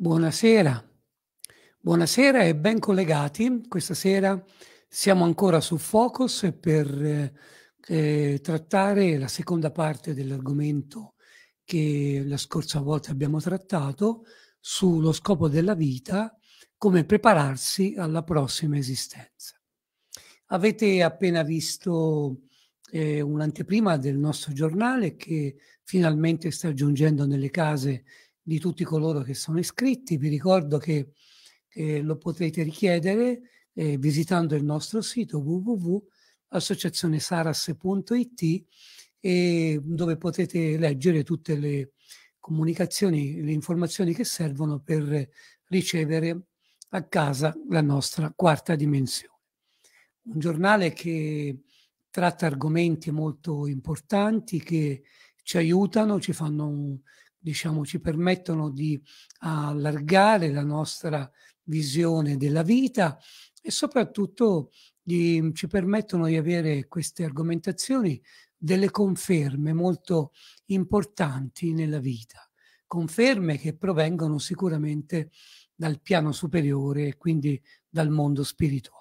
Buonasera, buonasera e ben collegati. Questa sera siamo ancora su Focus per eh, eh, trattare la seconda parte dell'argomento che la scorsa volta abbiamo trattato sullo scopo della vita, come prepararsi alla prossima esistenza. Avete appena visto eh, un'anteprima del nostro giornale che finalmente sta giungendo nelle case di tutti coloro che sono iscritti. Vi ricordo che eh, lo potrete richiedere eh, visitando il nostro sito www.associazionesaras.it eh, dove potete leggere tutte le comunicazioni, le informazioni che servono per ricevere a casa la nostra quarta dimensione. Un giornale che tratta argomenti molto importanti che ci aiutano, ci fanno diciamo, ci permettono di allargare la nostra visione della vita e soprattutto di, ci permettono di avere queste argomentazioni delle conferme molto importanti nella vita, conferme che provengono sicuramente dal piano superiore e quindi dal mondo spirituale.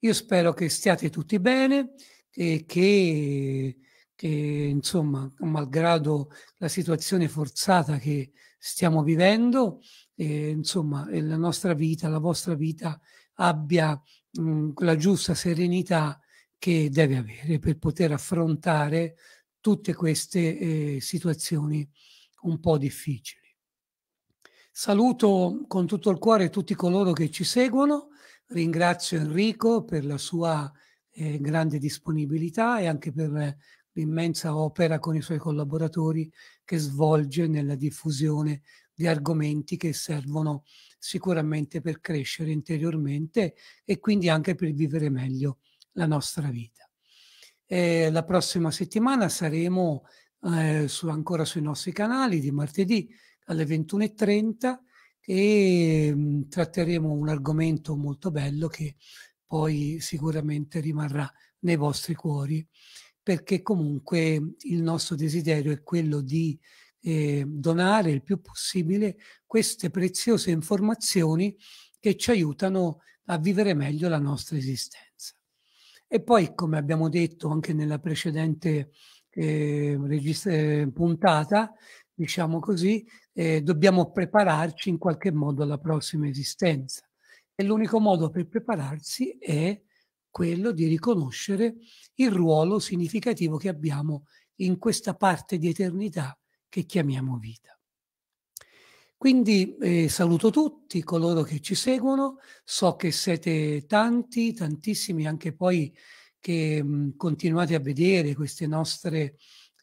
Io spero che stiate tutti bene e che che insomma, malgrado la situazione forzata che stiamo vivendo, eh, insomma, la nostra vita, la vostra vita abbia mh, mm, la giusta serenità che deve avere per poter affrontare tutte queste eh, situazioni un po' difficili. Saluto con tutto il cuore tutti coloro che ci seguono, ringrazio Enrico per la sua eh, grande disponibilità e anche per l'immensa opera con i suoi collaboratori che svolge nella diffusione di argomenti che servono sicuramente per crescere interiormente e quindi anche per vivere meglio la nostra vita. E la prossima settimana saremo eh, su, ancora sui nostri canali di martedì alle 21.30 e mm, tratteremo un argomento molto bello che poi sicuramente rimarrà nei vostri cuori perché comunque il nostro desiderio è quello di eh, donare il più possibile queste preziose informazioni che ci aiutano a vivere meglio la nostra esistenza. E poi, come abbiamo detto anche nella precedente eh, regist- eh, puntata, diciamo così, eh, dobbiamo prepararci in qualche modo alla prossima esistenza. E l'unico modo per prepararsi è quello di riconoscere il ruolo significativo che abbiamo in questa parte di eternità che chiamiamo vita. Quindi eh, saluto tutti coloro che ci seguono, so che siete tanti, tantissimi anche poi che mh, mm, continuate a vedere queste nostre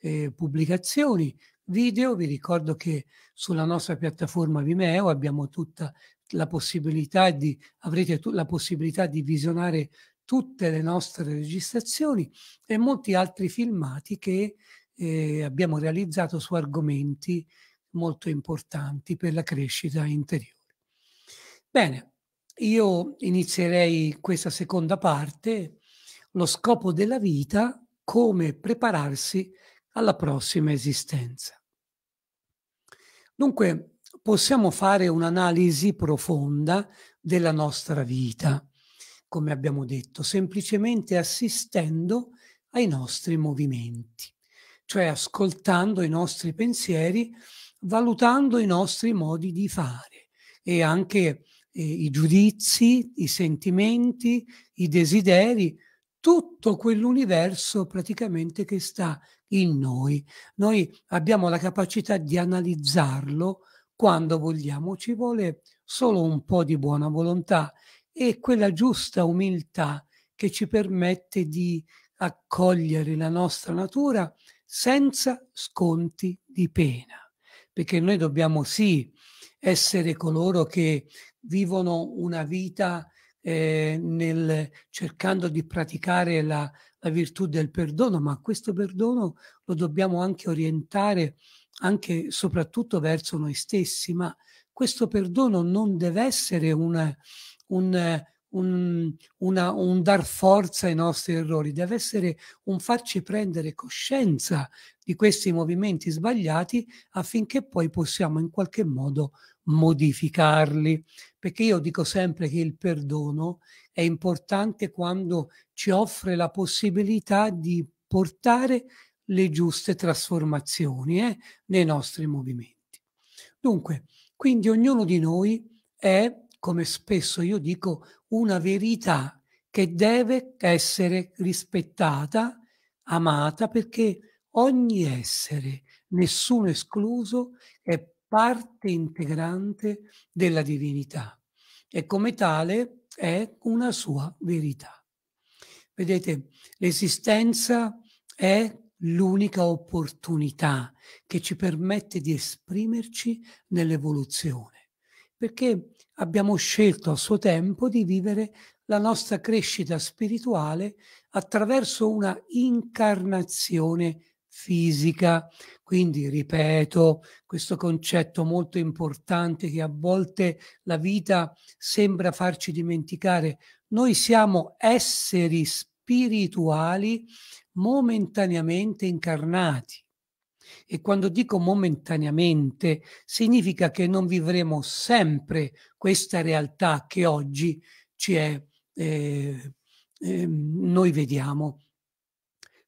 eh, pubblicazioni, video, vi ricordo che sulla nostra piattaforma Vimeo abbiamo tutta la possibilità di, avrete la possibilità di visionare tutte le nostre registrazioni e molti altri filmati che eh, abbiamo realizzato su argomenti molto importanti per la crescita interiore. Bene, io inizierei questa seconda parte, lo scopo della vita, come prepararsi alla prossima esistenza. Dunque, possiamo fare un'analisi profonda della nostra vita come abbiamo detto, semplicemente assistendo ai nostri movimenti, cioè ascoltando i nostri pensieri, valutando i nostri modi di fare e anche eh, i giudizi, i sentimenti, i desideri, tutto quell'universo praticamente che sta in noi. Noi abbiamo la capacità di analizzarlo quando vogliamo, ci vuole solo un po' di buona volontà e quella giusta umiltà che ci permette di accogliere la nostra natura senza sconti di pena, perché noi dobbiamo sì essere coloro che vivono una vita eh, nel, cercando di praticare la, la virtù del perdono, ma questo perdono lo dobbiamo anche orientare anche soprattutto verso noi stessi, ma questo perdono non deve essere una, un, un, una, un dar forza ai nostri errori, deve essere un farci prendere coscienza di questi movimenti sbagliati affinché poi possiamo in qualche modo modificarli. Perché io dico sempre che il perdono è importante quando ci offre la possibilità di portare le giuste trasformazioni eh, nei nostri movimenti. Dunque, quindi ognuno di noi è come spesso io dico, una verità che deve essere rispettata, amata, perché ogni essere, nessuno escluso, è parte integrante della divinità e come tale è una sua verità. Vedete, l'esistenza è l'unica opportunità che ci permette di esprimerci nell'evoluzione, perché abbiamo scelto a suo tempo di vivere la nostra crescita spirituale attraverso una incarnazione fisica. Quindi ripeto questo concetto molto importante che a volte la vita sembra farci dimenticare. Noi siamo esseri spirituali momentaneamente incarnati. E quando dico momentaneamente, significa che non vivremo sempre questa realtà che oggi ci è, eh, eh, noi vediamo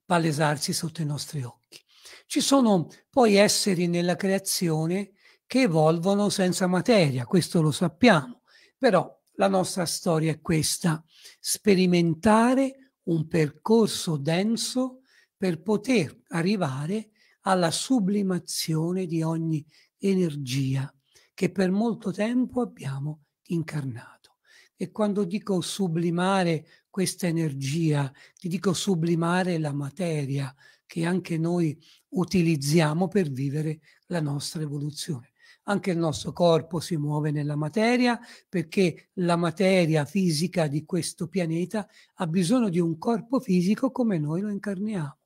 palesarsi sotto i nostri occhi. Ci sono poi esseri nella creazione che evolvono senza materia, questo lo sappiamo, però la nostra storia è questa, sperimentare un percorso denso per poter arrivare a alla sublimazione di ogni energia che per molto tempo abbiamo incarnato. E quando dico sublimare questa energia, ti dico sublimare la materia che anche noi utilizziamo per vivere la nostra evoluzione. Anche il nostro corpo si muove nella materia perché la materia fisica di questo pianeta ha bisogno di un corpo fisico come noi lo incarniamo.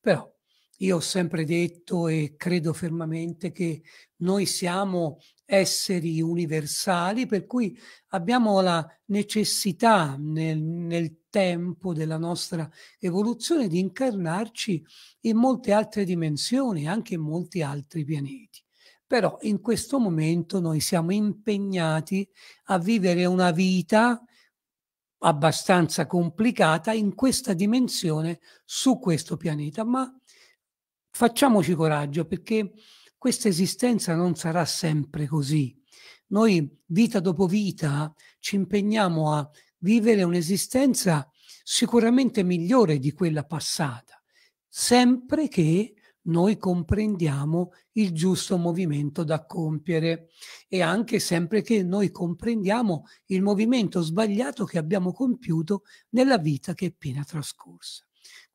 Però io ho sempre detto e credo fermamente che noi siamo esseri universali, per cui abbiamo la necessità nel, nel, tempo della nostra evoluzione di incarnarci in molte altre dimensioni, anche in molti altri pianeti. Però in questo momento noi siamo impegnati a vivere una vita abbastanza complicata in questa dimensione su questo pianeta, ma Facciamoci coraggio perché questa esistenza non sarà sempre così. Noi vita dopo vita ci impegniamo a vivere un'esistenza sicuramente migliore di quella passata, sempre che noi comprendiamo il giusto movimento da compiere e anche sempre che noi comprendiamo il movimento sbagliato che abbiamo compiuto nella vita che è appena trascorsa.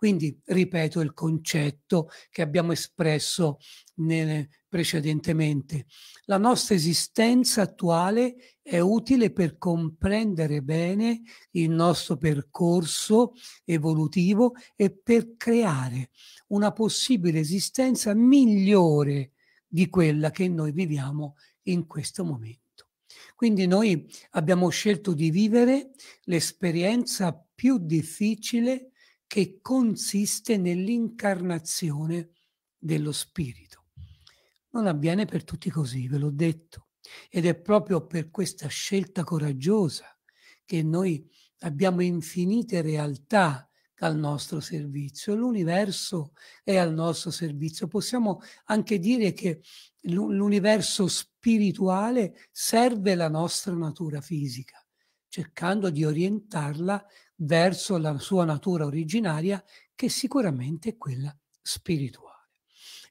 Quindi, ripeto, il concetto che abbiamo espresso nel, precedentemente. La nostra esistenza attuale è utile per comprendere bene il nostro percorso evolutivo e per creare una possibile esistenza migliore di quella che noi viviamo in questo momento. Quindi noi abbiamo scelto di vivere l'esperienza più difficile che consiste nell'incarnazione dello Spirito. Non avviene per tutti così, ve l'ho detto, ed è proprio per questa scelta coraggiosa che noi abbiamo infinite realtà al nostro servizio, l'universo è al nostro servizio. Possiamo anche dire che l'universo spirituale serve la nostra natura fisica, cercando di orientarla verso la sua natura originaria, che sicuramente è quella spirituale.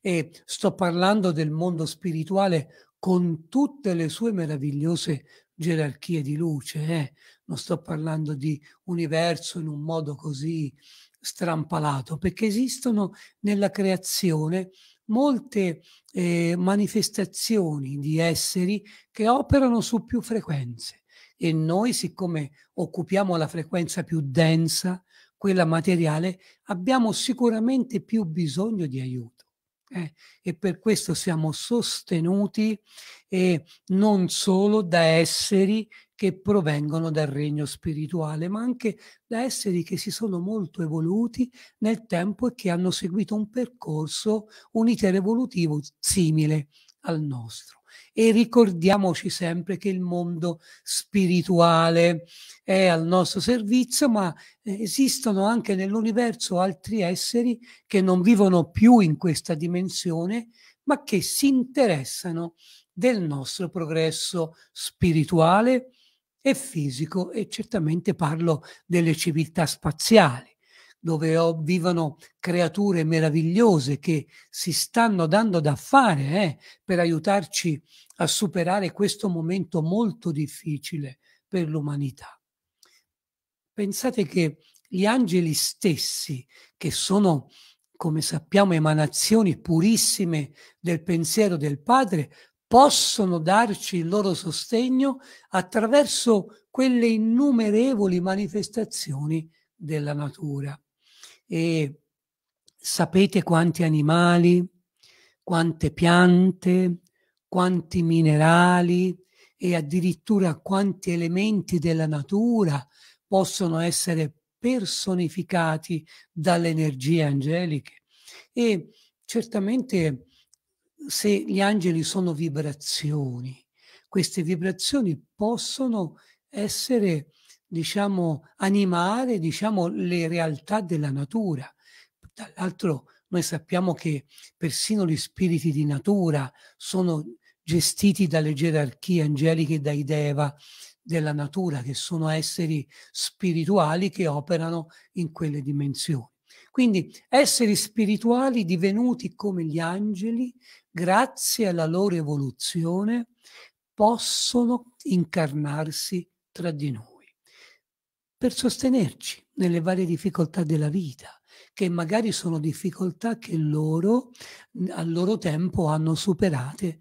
E sto parlando del mondo spirituale con tutte le sue meravigliose gerarchie di luce, eh? non sto parlando di universo in un modo così strampalato, perché esistono nella creazione molte eh, manifestazioni di esseri che operano su più frequenze e noi, siccome occupiamo la frequenza più densa, quella materiale, abbiamo sicuramente più bisogno di aiuto. Eh? E per questo siamo sostenuti eh, non solo da esseri che provengono dal regno spirituale, ma anche da esseri che si sono molto evoluti nel tempo e che hanno seguito un percorso, un iter evolutivo simile al nostro. E ricordiamoci sempre che il mondo spirituale è al nostro servizio, ma eh, esistono anche nell'universo altri esseri che non vivono più in questa dimensione, ma che si interessano del nostro progresso spirituale e fisico e certamente parlo delle civiltà spaziali dove oh, vivono creature meravigliose che si stanno dando da fare eh, per aiutarci a superare questo momento molto difficile per l'umanità. Pensate che gli angeli stessi, che sono, come sappiamo, emanazioni purissime del pensiero del Padre, possono darci il loro sostegno attraverso quelle innumerevoli manifestazioni della natura e sapete quanti animali, quante piante, quanti minerali e addirittura quanti elementi della natura possono essere personificati dalle energie angeliche. E certamente se gli angeli sono vibrazioni, queste vibrazioni possono essere diciamo, animare diciamo, le realtà della natura. Dall'altro noi sappiamo che persino gli spiriti di natura sono gestiti dalle gerarchie angeliche e dai deva della natura, che sono esseri spirituali che operano in quelle dimensioni. Quindi esseri spirituali divenuti come gli angeli, grazie alla loro evoluzione, possono incarnarsi tra di noi per sostenerci nelle varie difficoltà della vita, che magari sono difficoltà che loro al loro tempo hanno superate,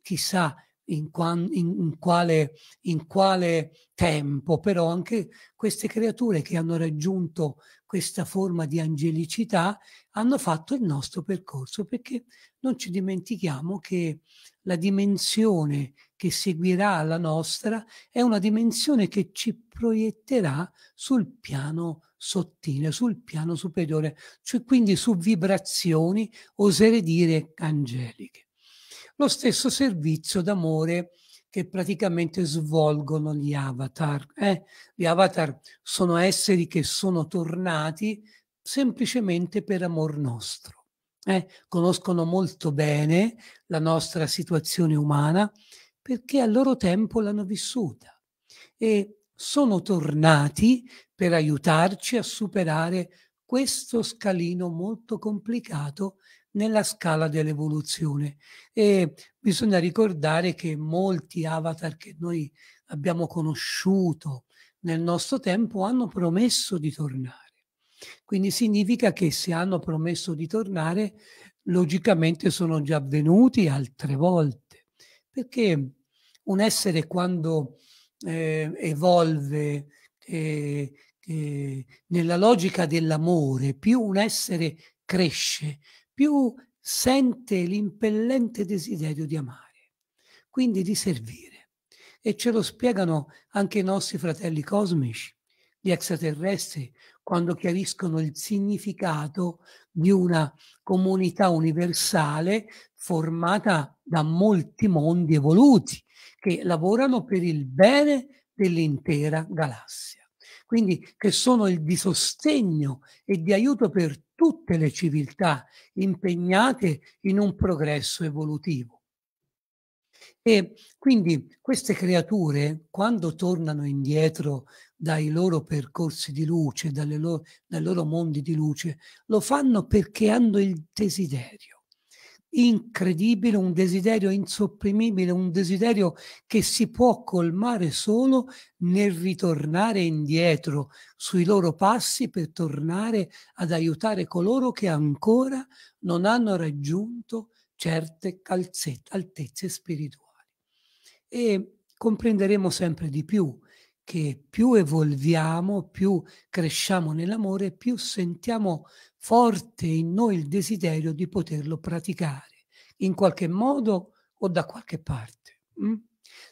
chissà in, quan, in, in, quale, in quale tempo, però anche queste creature che hanno raggiunto questa forma di angelicità hanno fatto il nostro percorso, perché non ci dimentichiamo che la dimensione che seguirà la nostra è una dimensione che ci proietterà sul piano sottile, sul piano superiore, cioè quindi su vibrazioni, oserei dire, angeliche. Lo stesso servizio d'amore che praticamente svolgono gli avatar. Eh? Gli avatar sono esseri che sono tornati semplicemente per amor nostro. Eh? Conoscono molto bene la nostra situazione umana, perché a loro tempo l'hanno vissuta e sono tornati per aiutarci a superare questo scalino molto complicato nella scala dell'evoluzione. E bisogna ricordare che molti avatar che noi abbiamo conosciuto nel nostro tempo hanno promesso di tornare. Quindi significa che se hanno promesso di tornare, logicamente sono già venuti altre volte, perché un essere quando eh, evolve eh, eh, nella logica dell'amore, più un essere cresce, più sente l'impellente desiderio di amare, quindi di servire. E ce lo spiegano anche i nostri fratelli cosmici, gli extraterrestri, quando chiariscono il significato di una comunità universale formata da molti mondi evoluti che lavorano per il bene dell'intera galassia. Quindi che sono il di sostegno e di aiuto per tutte le civiltà impegnate in un progresso evolutivo. E quindi queste creature, quando tornano indietro dai loro percorsi di luce, loro, dai loro mondi di luce, lo fanno perché hanno il desiderio incredibile, un desiderio insopprimibile, un desiderio che si può colmare solo nel ritornare indietro sui loro passi per tornare ad aiutare coloro che ancora non hanno raggiunto certe calzette, altezze spirituali. E comprenderemo sempre di più che più evolviamo, più cresciamo nell'amore, più sentiamo forte in noi il desiderio di poterlo praticare in qualche modo o da qualche parte. Mm?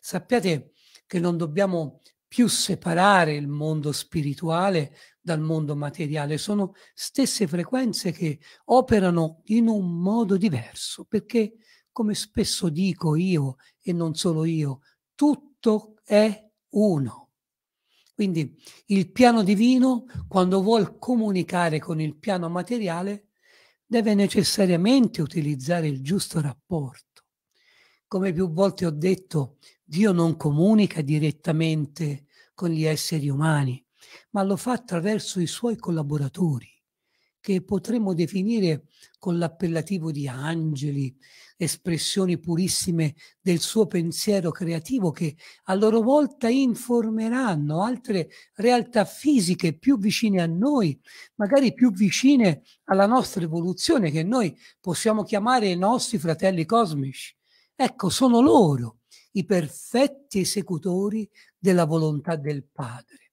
Sappiate che non dobbiamo più separare il mondo spirituale dal mondo materiale, sono stesse frequenze che operano in un modo diverso, perché come spesso dico io e non solo io, tutto è uno. Quindi il piano divino, quando vuol comunicare con il piano materiale, deve necessariamente utilizzare il giusto rapporto. Come più volte ho detto, Dio non comunica direttamente con gli esseri umani, ma lo fa attraverso i suoi collaboratori che potremmo definire con l'appellativo di angeli, espressioni purissime del suo pensiero creativo che a loro volta informeranno altre realtà fisiche più vicine a noi, magari più vicine alla nostra evoluzione che noi possiamo chiamare i nostri fratelli cosmici. Ecco, sono loro i perfetti esecutori della volontà del Padre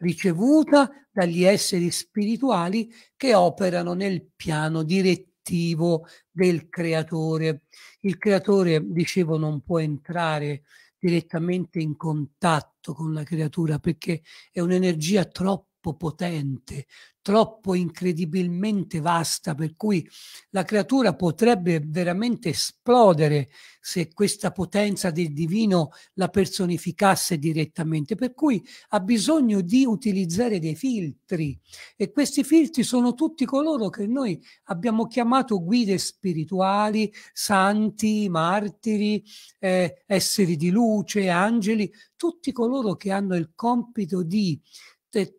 ricevuta dagli esseri spirituali che operano nel piano direttivo del creatore. Il creatore, dicevo, non può entrare direttamente in contatto con la creatura perché è un'energia troppo potente, troppo incredibilmente vasta, per cui la creatura potrebbe veramente esplodere se questa potenza del divino la personificasse direttamente, per cui ha bisogno di utilizzare dei filtri e questi filtri sono tutti coloro che noi abbiamo chiamato guide spirituali, santi, martiri, eh, esseri di luce, angeli, tutti coloro che hanno il compito di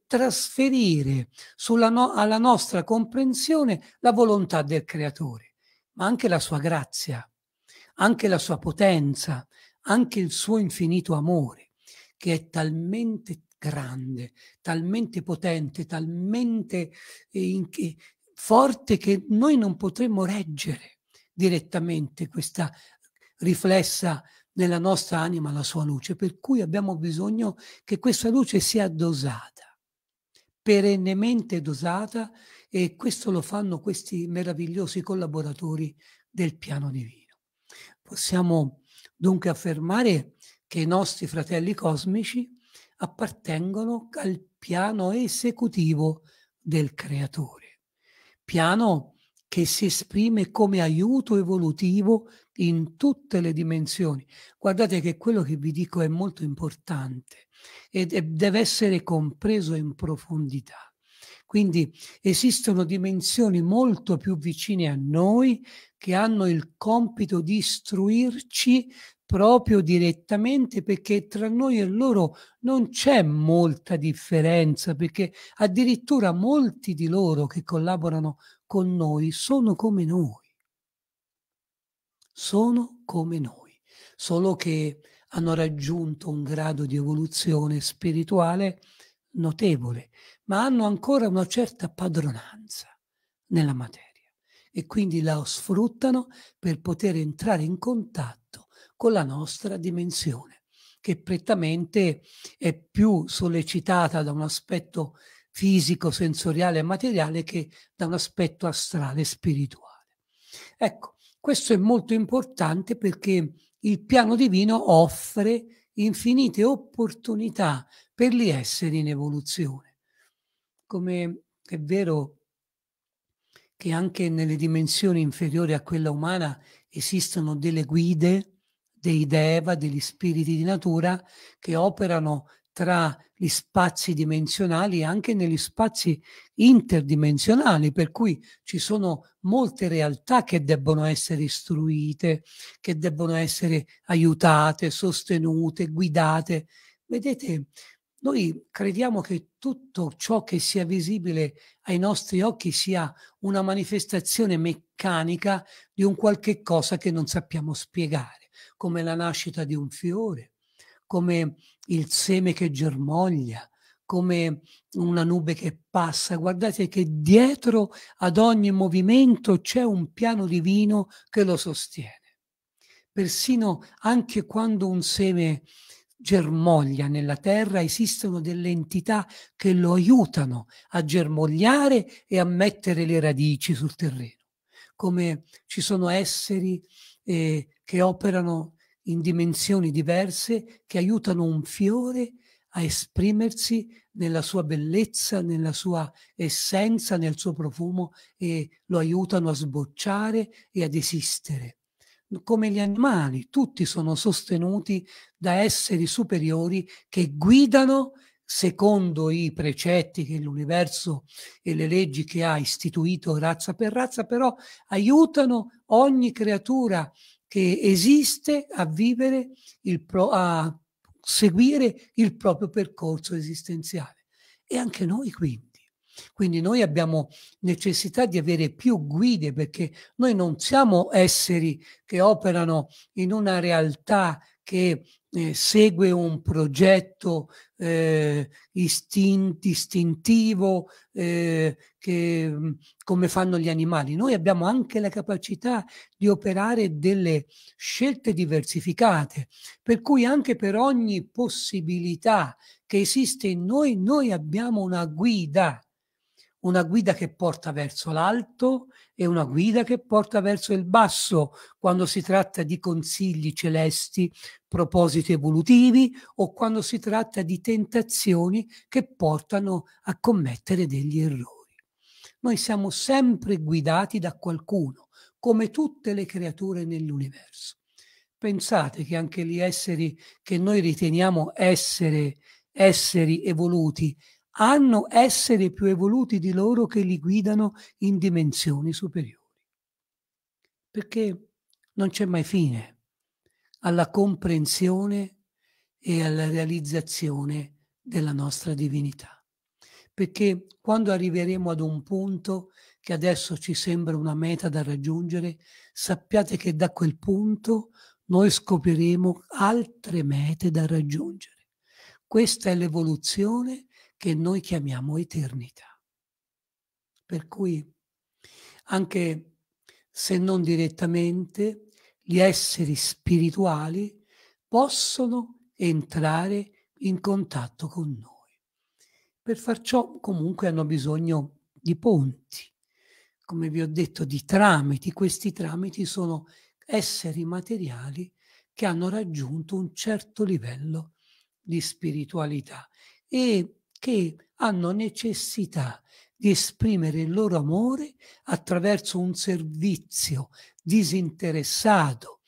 trasferire no- alla nostra comprensione la volontà del creatore, ma anche la sua grazia, anche la sua potenza, anche il suo infinito amore, che è talmente grande, talmente potente, talmente eh, eh forte che noi non potremmo reggere direttamente questa riflessa nella nostra anima la sua luce, per cui abbiamo bisogno che questa luce sia dosata, perennemente dosata e questo lo fanno questi meravigliosi collaboratori del piano divino. Possiamo dunque affermare che i nostri fratelli cosmici appartengono al piano esecutivo del creatore, piano che si esprime come aiuto evolutivo in tutte le dimensioni. Guardate che quello che vi dico è molto importante e deve essere compreso in profondità. Quindi esistono dimensioni molto più vicine a noi che hanno il compito di istruirci proprio direttamente perché tra noi e loro non c'è molta differenza perché addirittura molti di loro che collaborano con noi sono come noi sono come noi, solo che hanno raggiunto un grado di evoluzione spirituale notevole, ma hanno ancora una certa padronanza nella materia e quindi la sfruttano per poter entrare in contatto con la nostra dimensione, che prettamente è più sollecitata da un aspetto fisico, sensoriale e materiale che da un aspetto astrale e spirituale. Ecco, questo è molto importante perché il piano divino offre infinite opportunità per gli esseri in evoluzione. Come è vero che anche nelle dimensioni inferiori a quella umana esistono delle guide, dei deva, degli spiriti di natura che operano tra gli spazi dimensionali e anche negli spazi interdimensionali, per cui ci sono molte realtà che debbono essere istruite, che debbono essere aiutate, sostenute, guidate. Vedete, noi crediamo che tutto ciò che sia visibile ai nostri occhi sia una manifestazione meccanica di un qualche cosa che non sappiamo spiegare, come la nascita di un fiore, come il seme che germoglia, come una nube che passa. Guardate che dietro ad ogni movimento c'è un piano divino che lo sostiene. Persino anche quando un seme germoglia nella terra, esistono delle entità che lo aiutano a germogliare e a mettere le radici sul terreno, come ci sono esseri eh, che operano in dimensioni diverse che aiutano un fiore a esprimersi nella sua bellezza, nella sua essenza, nel suo profumo e lo aiutano a sbocciare e ad esistere. Come gli animali, tutti sono sostenuti da esseri superiori che guidano secondo i precetti che l'universo e le leggi che ha istituito razza per razza, però aiutano ogni creatura che esiste a vivere, il pro, a seguire il proprio percorso esistenziale. E anche noi quindi. Quindi noi abbiamo necessità di avere più guide perché noi non siamo esseri che operano in una realtà che eh, segue un progetto eh, istint, istintivo eh, che, mm, come fanno gli animali. Noi abbiamo anche la capacità di operare delle scelte diversificate, per cui anche per ogni possibilità che esiste in noi, noi abbiamo una guida una guida che porta verso l'alto e una guida che porta verso il basso quando si tratta di consigli celesti, propositi evolutivi o quando si tratta di tentazioni che portano a commettere degli errori. Noi siamo sempre guidati da qualcuno, come tutte le creature nell'universo. Pensate che anche gli esseri che noi riteniamo essere esseri evoluti hanno esseri più evoluti di loro che li guidano in dimensioni superiori. Perché non c'è mai fine alla comprensione e alla realizzazione della nostra divinità. Perché quando arriveremo ad un punto che adesso ci sembra una meta da raggiungere, sappiate che da quel punto noi scopriremo altre mete da raggiungere. Questa è l'evoluzione che noi chiamiamo eternità. Per cui, anche se non direttamente, gli esseri spirituali possono entrare in contatto con noi. Per far ciò comunque hanno bisogno di ponti, come vi ho detto, di tramiti. Questi tramiti sono esseri materiali che hanno raggiunto un certo livello di spiritualità e che hanno necessità di esprimere il loro amore attraverso un servizio disinteressato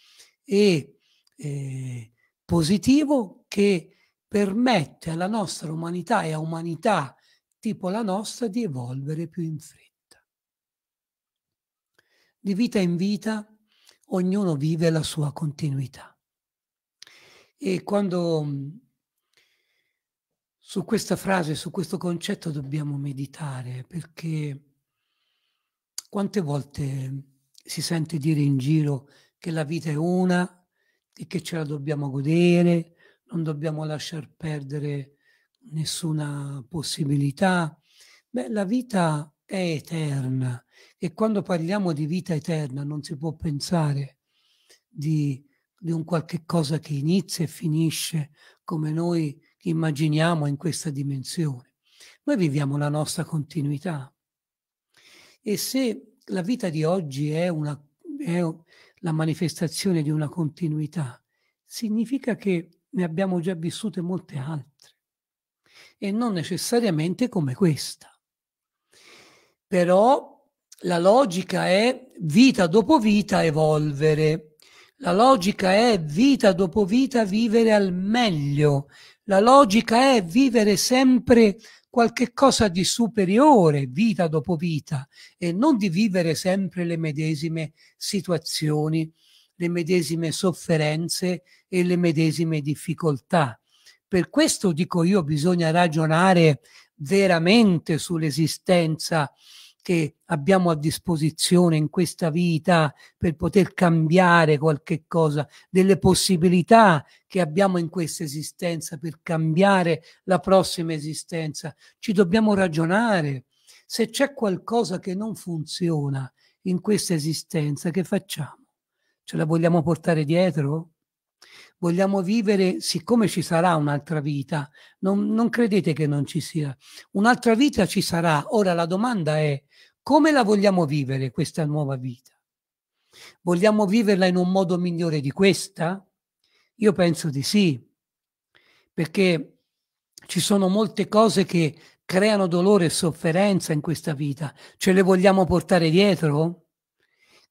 e eh, positivo che permette alla nostra umanità e a umanità tipo la nostra di evolvere più in fretta. Di vita in vita ognuno vive la sua continuità. E quando su questa frase, su questo concetto dobbiamo meditare perché quante volte si sente dire in giro che la vita è una e che ce la dobbiamo godere, non dobbiamo lasciar perdere nessuna possibilità. Beh, la vita è eterna e quando parliamo di vita eterna non si può pensare di, di un qualche cosa che inizia e finisce come noi immaginiamo in questa dimensione. Noi viviamo la nostra continuità. E se la vita di oggi è, una, è la manifestazione di una continuità, significa che ne abbiamo già vissute molte altre e non necessariamente come questa. Però la logica è vita dopo vita evolvere, la logica è vita dopo vita vivere al meglio la logica è vivere sempre qualche cosa di superiore vita dopo vita e non di vivere sempre le medesime situazioni, le medesime sofferenze e le medesime difficoltà. Per questo dico io bisogna ragionare veramente sull'esistenza che abbiamo a disposizione in questa vita per poter cambiare qualche cosa, delle possibilità che abbiamo in questa esistenza per cambiare la prossima esistenza. Ci dobbiamo ragionare. Se c'è qualcosa che non funziona in questa esistenza, che facciamo? Ce la vogliamo portare dietro? vogliamo vivere siccome ci sarà un'altra vita. Non, non credete che non ci sia. Un'altra vita ci sarà. Ora la domanda è come la vogliamo vivere questa nuova vita? Vogliamo viverla in un modo migliore di questa? Io penso di sì, perché ci sono molte cose che creano dolore e sofferenza in questa vita. Ce le vogliamo portare dietro?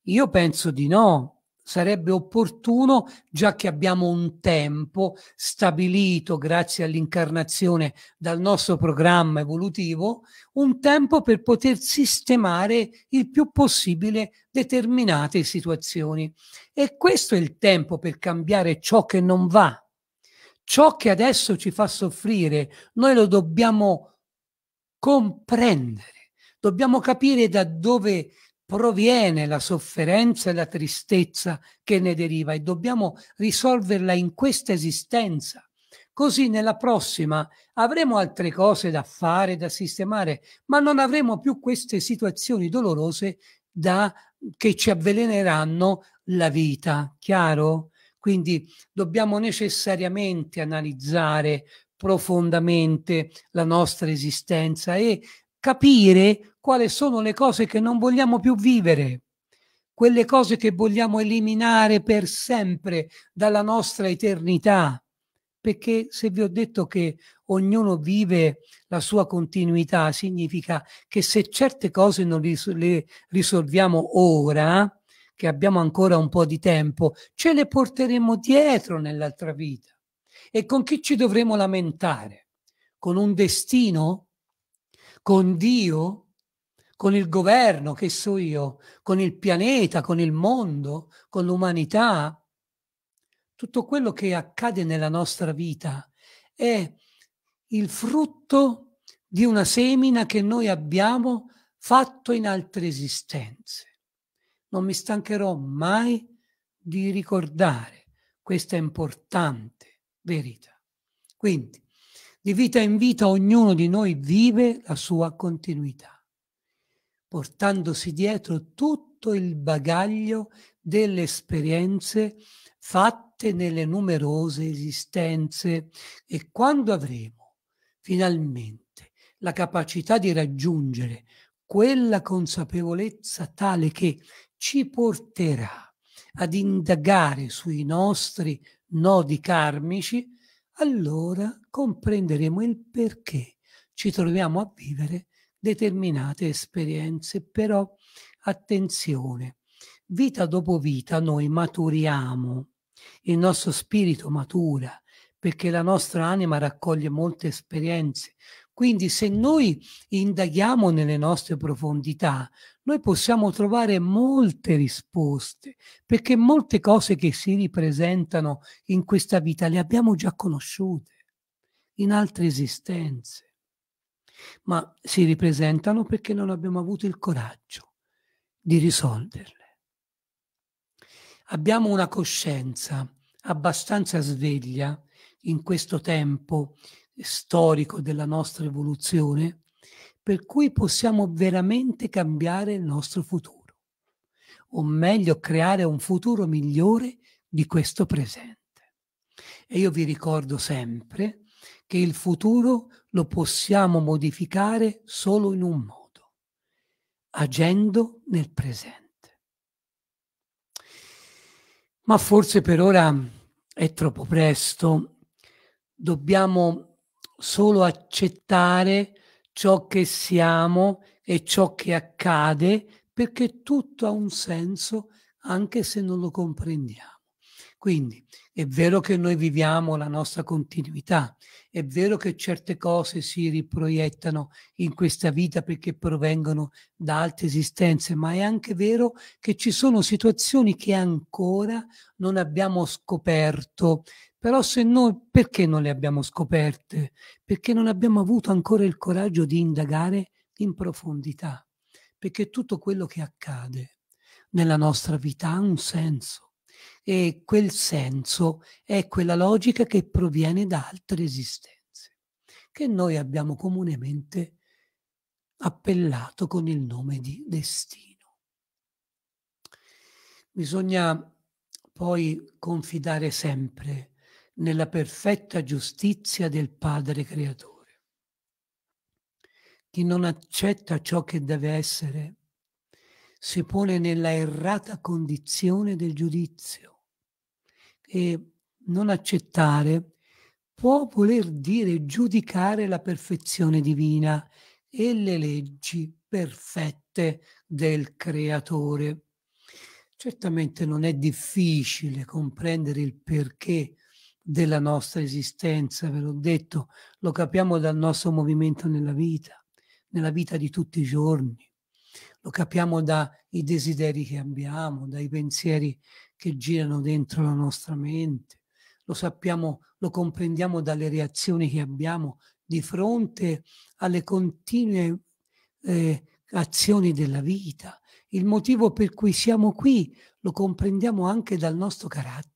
Io penso di no, sarebbe opportuno, già che abbiamo un tempo stabilito grazie all'incarnazione dal nostro programma evolutivo, un tempo per poter sistemare il più possibile determinate situazioni. E questo è il tempo per cambiare ciò che non va. Ciò che adesso ci fa soffrire, noi lo dobbiamo comprendere, dobbiamo capire da dove proviene la sofferenza e la tristezza che ne deriva e dobbiamo risolverla in questa esistenza. Così nella prossima avremo altre cose da fare, da sistemare, ma non avremo più queste situazioni dolorose da, che ci avveleneranno la vita, chiaro? Quindi dobbiamo necessariamente analizzare profondamente la nostra esistenza e capire quali sono le cose che non vogliamo più vivere, quelle cose che vogliamo eliminare per sempre dalla nostra eternità. Perché se vi ho detto che ognuno vive la sua continuità, significa che se certe cose non le risolviamo ora, che abbiamo ancora un po' di tempo, ce le porteremo dietro nell'altra vita. E con chi ci dovremo lamentare? Con un destino con Dio, con il governo che so io, con il pianeta, con il mondo, con l'umanità. Tutto quello che accade nella nostra vita è il frutto di una semina che noi abbiamo fatto in altre esistenze. Non mi stancherò mai di ricordare questa importante verità. Quindi di vita in vita ognuno di noi vive la sua continuità, portandosi dietro tutto il bagaglio delle esperienze fatte nelle numerose esistenze e quando avremo finalmente la capacità di raggiungere quella consapevolezza tale che ci porterà ad indagare sui nostri nodi karmici, allora comprenderemo il perché ci troviamo a vivere determinate esperienze. Però attenzione, vita dopo vita noi maturiamo, il nostro spirito matura perché la nostra anima raccoglie molte esperienze, quindi se noi indaghiamo nelle nostre profondità, noi possiamo trovare molte risposte, perché molte cose che si ripresentano in questa vita le abbiamo già conosciute in altre esistenze, ma si ripresentano perché non abbiamo avuto il coraggio di risolverle. Abbiamo una coscienza abbastanza sveglia in questo tempo storico della nostra evoluzione, per cui possiamo veramente cambiare il nostro futuro, o meglio creare un futuro migliore di questo presente. E io vi ricordo sempre che il futuro lo possiamo modificare solo in un modo, agendo nel presente. Ma forse per ora è troppo presto, dobbiamo solo accettare ciò che siamo e ciò che accade perché tutto ha un senso anche se non lo comprendiamo. Quindi è vero che noi viviamo la nostra continuità, è vero che certe cose si riproiettano in questa vita perché provengono da altre esistenze, ma è anche vero che ci sono situazioni che ancora non abbiamo scoperto però se noi perché non le abbiamo scoperte? Perché non abbiamo avuto ancora il coraggio di indagare in profondità, perché tutto quello che accade nella nostra vita ha un senso e quel senso è quella logica che proviene da altre esistenze, che noi abbiamo comunemente appellato con il nome di destino. Bisogna poi confidare sempre nella perfetta giustizia del Padre Creatore. Chi non accetta ciò che deve essere si pone nella errata condizione del giudizio e non accettare può voler dire giudicare la perfezione divina e le leggi perfette del creatore. Certamente non è difficile comprendere il perché della nostra esistenza, ve l'ho detto, lo capiamo dal nostro movimento nella vita, nella vita di tutti i giorni, lo capiamo dai desideri che abbiamo, dai pensieri che girano dentro la nostra mente, lo sappiamo, lo comprendiamo dalle reazioni che abbiamo di fronte alle continue eh, azioni della vita. Il motivo per cui siamo qui lo comprendiamo anche dal nostro carattere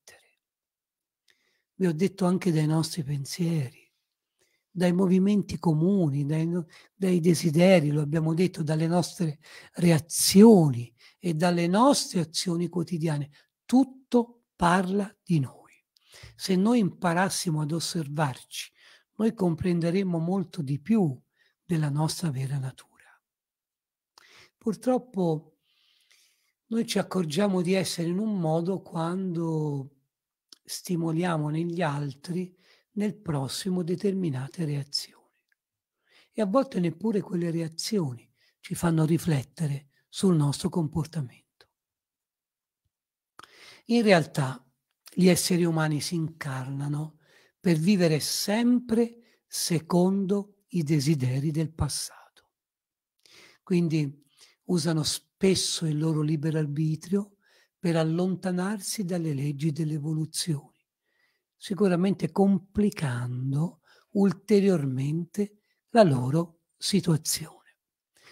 vi ho detto anche dai nostri pensieri, dai movimenti comuni, dai, dai desideri, lo abbiamo detto, dalle nostre reazioni e dalle nostre azioni quotidiane. Tutto parla di noi. Se noi imparassimo ad osservarci, noi comprenderemmo molto di più della nostra vera natura. Purtroppo noi ci accorgiamo di essere in un modo quando stimoliamo negli altri nel prossimo determinate reazioni. E a volte neppure quelle reazioni ci fanno riflettere sul nostro comportamento. In realtà gli esseri umani si incarnano per vivere sempre secondo i desideri del passato. Quindi usano spesso il loro libero arbitrio per allontanarsi dalle leggi dell'evoluzione, sicuramente complicando ulteriormente la loro situazione.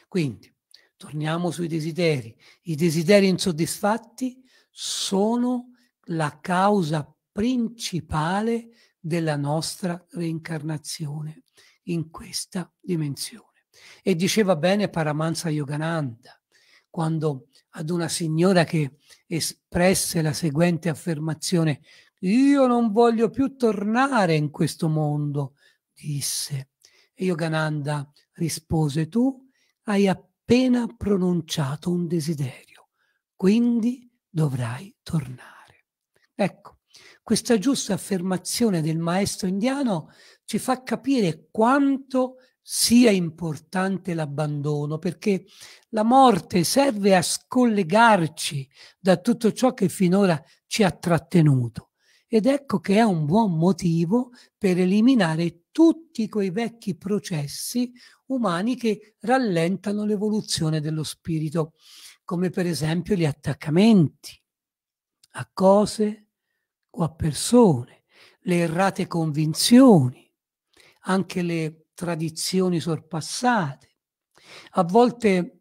Quindi, torniamo sui desideri. I desideri insoddisfatti sono la causa principale della nostra reincarnazione in questa dimensione. E diceva bene Paramahansa Yogananda, quando ad una signora che espresse la seguente affermazione Io non voglio più tornare in questo mondo, disse. E Yogananda rispose Tu hai appena pronunciato un desiderio, quindi dovrai tornare. Ecco, questa giusta affermazione del maestro indiano ci fa capire quanto sia importante l'abbandono perché la morte serve a scollegarci da tutto ciò che finora ci ha trattenuto. Ed ecco che è un buon motivo per eliminare tutti quei vecchi processi umani che rallentano l'evoluzione dello spirito, come per esempio gli attaccamenti a cose o a persone, le errate convinzioni, anche le tradizioni sorpassate, a volte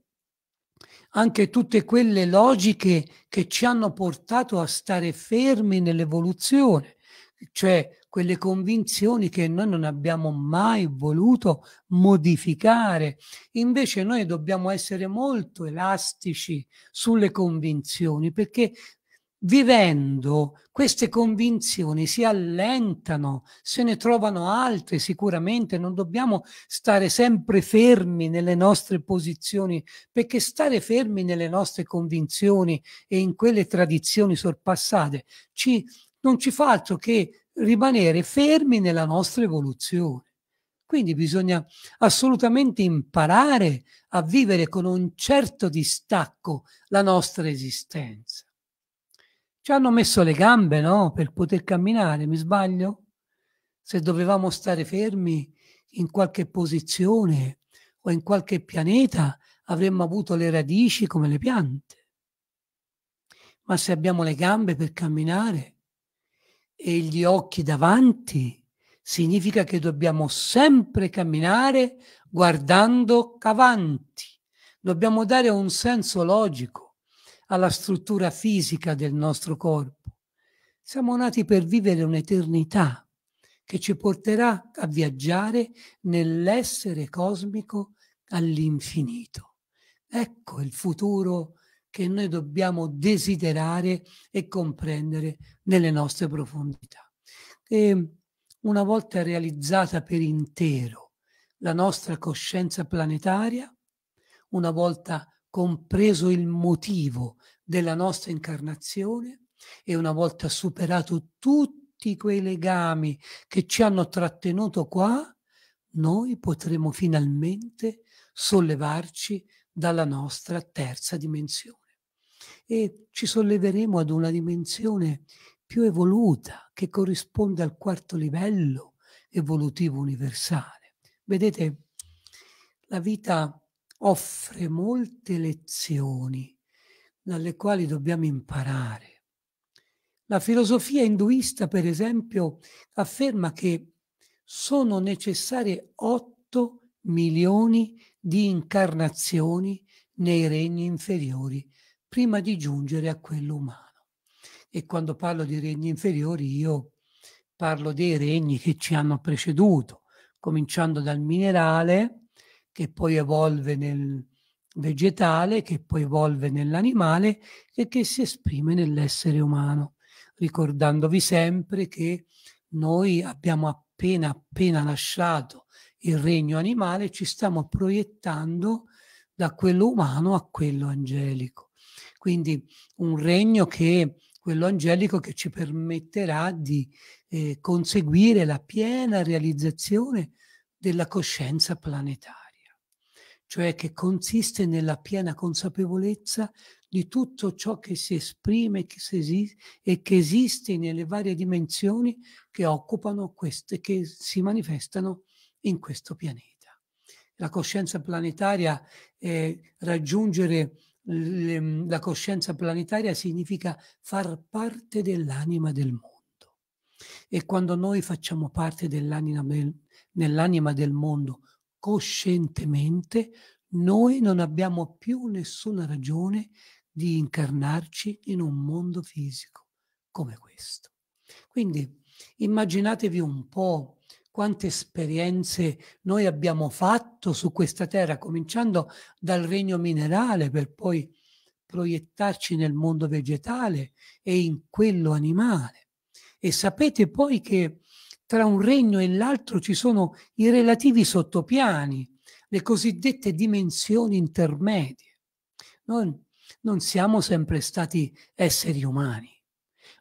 anche tutte quelle logiche che ci hanno portato a stare fermi nell'evoluzione, cioè quelle convinzioni che noi non abbiamo mai voluto modificare. Invece noi dobbiamo essere molto elastici sulle convinzioni perché vivendo queste convinzioni si allentano, se ne trovano altre sicuramente, non dobbiamo stare sempre fermi nelle nostre posizioni, perché stare fermi nelle nostre convinzioni e in quelle tradizioni sorpassate ci, non ci fa altro che rimanere fermi nella nostra evoluzione. Quindi bisogna assolutamente imparare a vivere con un certo distacco la nostra esistenza. Ci hanno messo le gambe, no? Per poter camminare, mi sbaglio? Se dovevamo stare fermi in qualche posizione o in qualche pianeta, avremmo avuto le radici come le piante. Ma se abbiamo le gambe per camminare e gli occhi davanti, significa che dobbiamo sempre camminare guardando avanti. Dobbiamo dare un senso logico alla struttura fisica del nostro corpo. Siamo nati per vivere un'eternità che ci porterà a viaggiare nell'essere cosmico all'infinito. Ecco il futuro che noi dobbiamo desiderare e comprendere nelle nostre profondità. E una volta realizzata per intero la nostra coscienza planetaria, una volta compreso il motivo della nostra incarnazione e una volta superato tutti quei legami che ci hanno trattenuto qua, noi potremo finalmente sollevarci dalla nostra terza dimensione e ci solleveremo ad una dimensione più evoluta che corrisponde al quarto livello evolutivo universale. Vedete, la vita offre molte lezioni dalle quali dobbiamo imparare. La filosofia induista, per esempio, afferma che sono necessarie 8 milioni di incarnazioni nei regni inferiori prima di giungere a quello umano. E quando parlo di regni inferiori io parlo dei regni che ci hanno preceduto, cominciando dal minerale, che poi evolve nel vegetale, che poi evolve nell'animale e che si esprime nell'essere umano, ricordandovi sempre che noi abbiamo appena appena lasciato il regno animale, ci stiamo proiettando da quello umano a quello angelico. Quindi un regno che quello angelico che ci permetterà di eh, conseguire la piena realizzazione della coscienza planetaria cioè che consiste nella piena consapevolezza di tutto ciò che si esprime che si esiste, e che esiste nelle varie dimensioni che occupano queste, che si manifestano in questo pianeta. La coscienza planetaria, eh, raggiungere l- la coscienza planetaria significa far parte dell'anima del mondo. E quando noi facciamo parte dell'anima del, dell'anima del mondo, coscientemente, noi non abbiamo più nessuna ragione di incarnarci in un mondo fisico come questo. Quindi immaginatevi un po' quante esperienze noi abbiamo fatto su questa terra, cominciando dal regno minerale per poi proiettarci nel mondo vegetale e in quello animale. E sapete poi che tra un regno e l'altro ci sono i relativi sottopiani, le cosiddette dimensioni intermedie. Noi non siamo sempre stati esseri umani,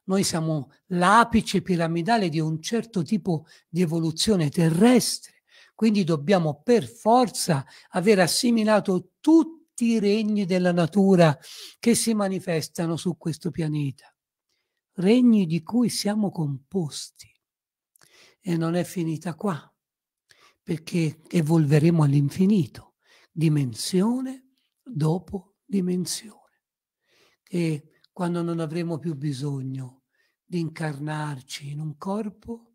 noi siamo l'apice piramidale di un certo tipo di evoluzione terrestre, quindi dobbiamo per forza aver assimilato tutti i regni della natura che si manifestano su questo pianeta, regni di cui siamo composti e non è finita qua, perché evolveremo all'infinito, dimensione dopo dimensione. E quando non avremo più bisogno di incarnarci in un corpo,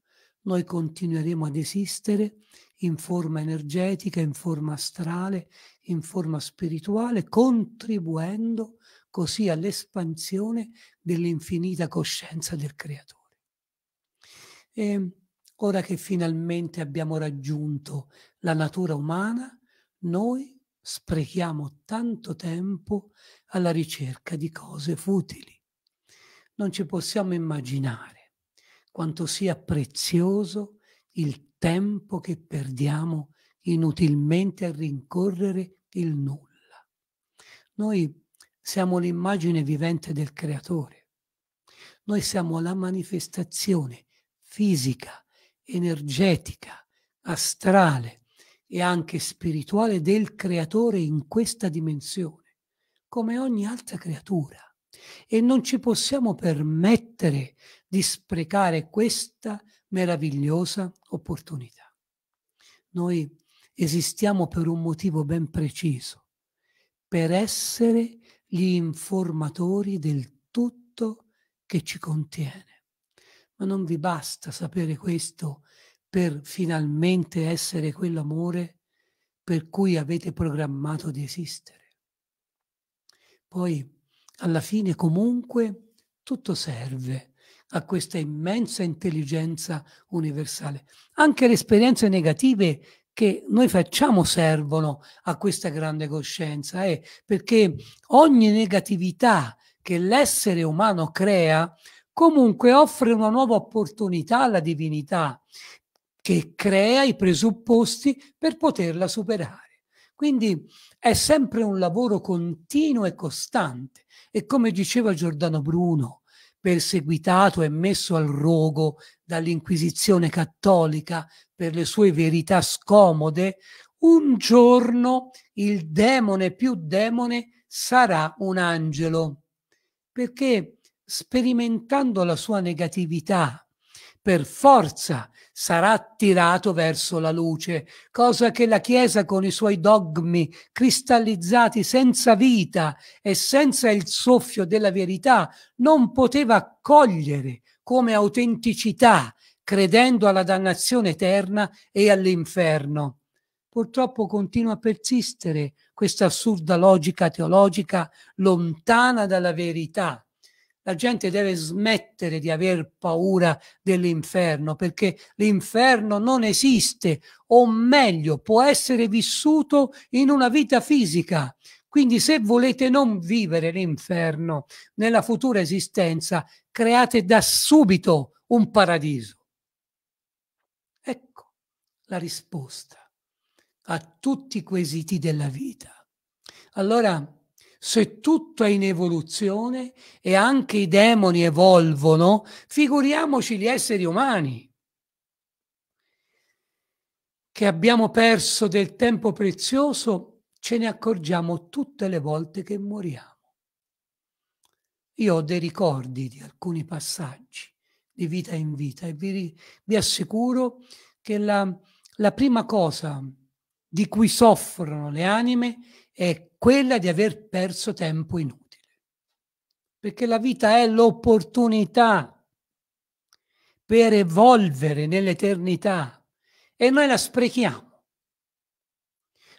noi continueremo ad esistere in forma energetica, in forma astrale, in forma spirituale, contribuendo così all'espansione dell'infinita coscienza del creatore. E ehm, Ora che finalmente abbiamo raggiunto la natura umana, noi sprechiamo tanto tempo alla ricerca di cose futili. Non ci possiamo immaginare quanto sia prezioso il tempo che perdiamo inutilmente a rincorrere il nulla. Noi siamo l'immagine vivente del Creatore. Noi siamo la manifestazione fisica energetica, astrale e anche spirituale del creatore in questa dimensione, come ogni altra creatura. E non ci possiamo permettere di sprecare questa meravigliosa opportunità. Noi esistiamo per un motivo ben preciso, per essere gli informatori del tutto che ci contiene. Ma non vi basta sapere questo per finalmente essere quell'amore per cui avete programmato di esistere. Poi, alla fine, comunque, tutto serve a questa immensa intelligenza universale. Anche le esperienze negative che noi facciamo servono a questa grande coscienza, eh? perché ogni negatività che l'essere umano crea comunque offre una nuova opportunità alla divinità che crea i presupposti per poterla superare. Quindi è sempre un lavoro continuo e costante e come diceva Giordano Bruno, perseguitato e messo al rogo dall'Inquisizione cattolica per le sue verità scomode, un giorno il demone più demone sarà un angelo. Perché sperimentando la sua negatività, per forza sarà attirato verso la luce, cosa che la Chiesa con i suoi dogmi cristallizzati senza vita e senza il soffio della verità non poteva accogliere come autenticità, credendo alla dannazione eterna e all'inferno. Purtroppo continua a persistere questa assurda logica teologica lontana dalla verità la gente deve smettere di aver paura dell'inferno perché l'inferno non esiste o meglio può essere vissuto in una vita fisica. Quindi se volete non vivere l'inferno nella futura esistenza, create da subito un paradiso. Ecco la risposta a tutti i quesiti della vita. Allora se tutto è in evoluzione e anche i demoni evolvono, figuriamoci gli esseri umani, che abbiamo perso del tempo prezioso, ce ne accorgiamo tutte le volte che moriamo. Io ho dei ricordi di alcuni passaggi di vita in vita e vi, vi assicuro che la, la prima cosa di cui soffrono le anime è quella di aver perso tempo inutile. Perché la vita è l'opportunità per evolvere nell'eternità e noi la sprechiamo.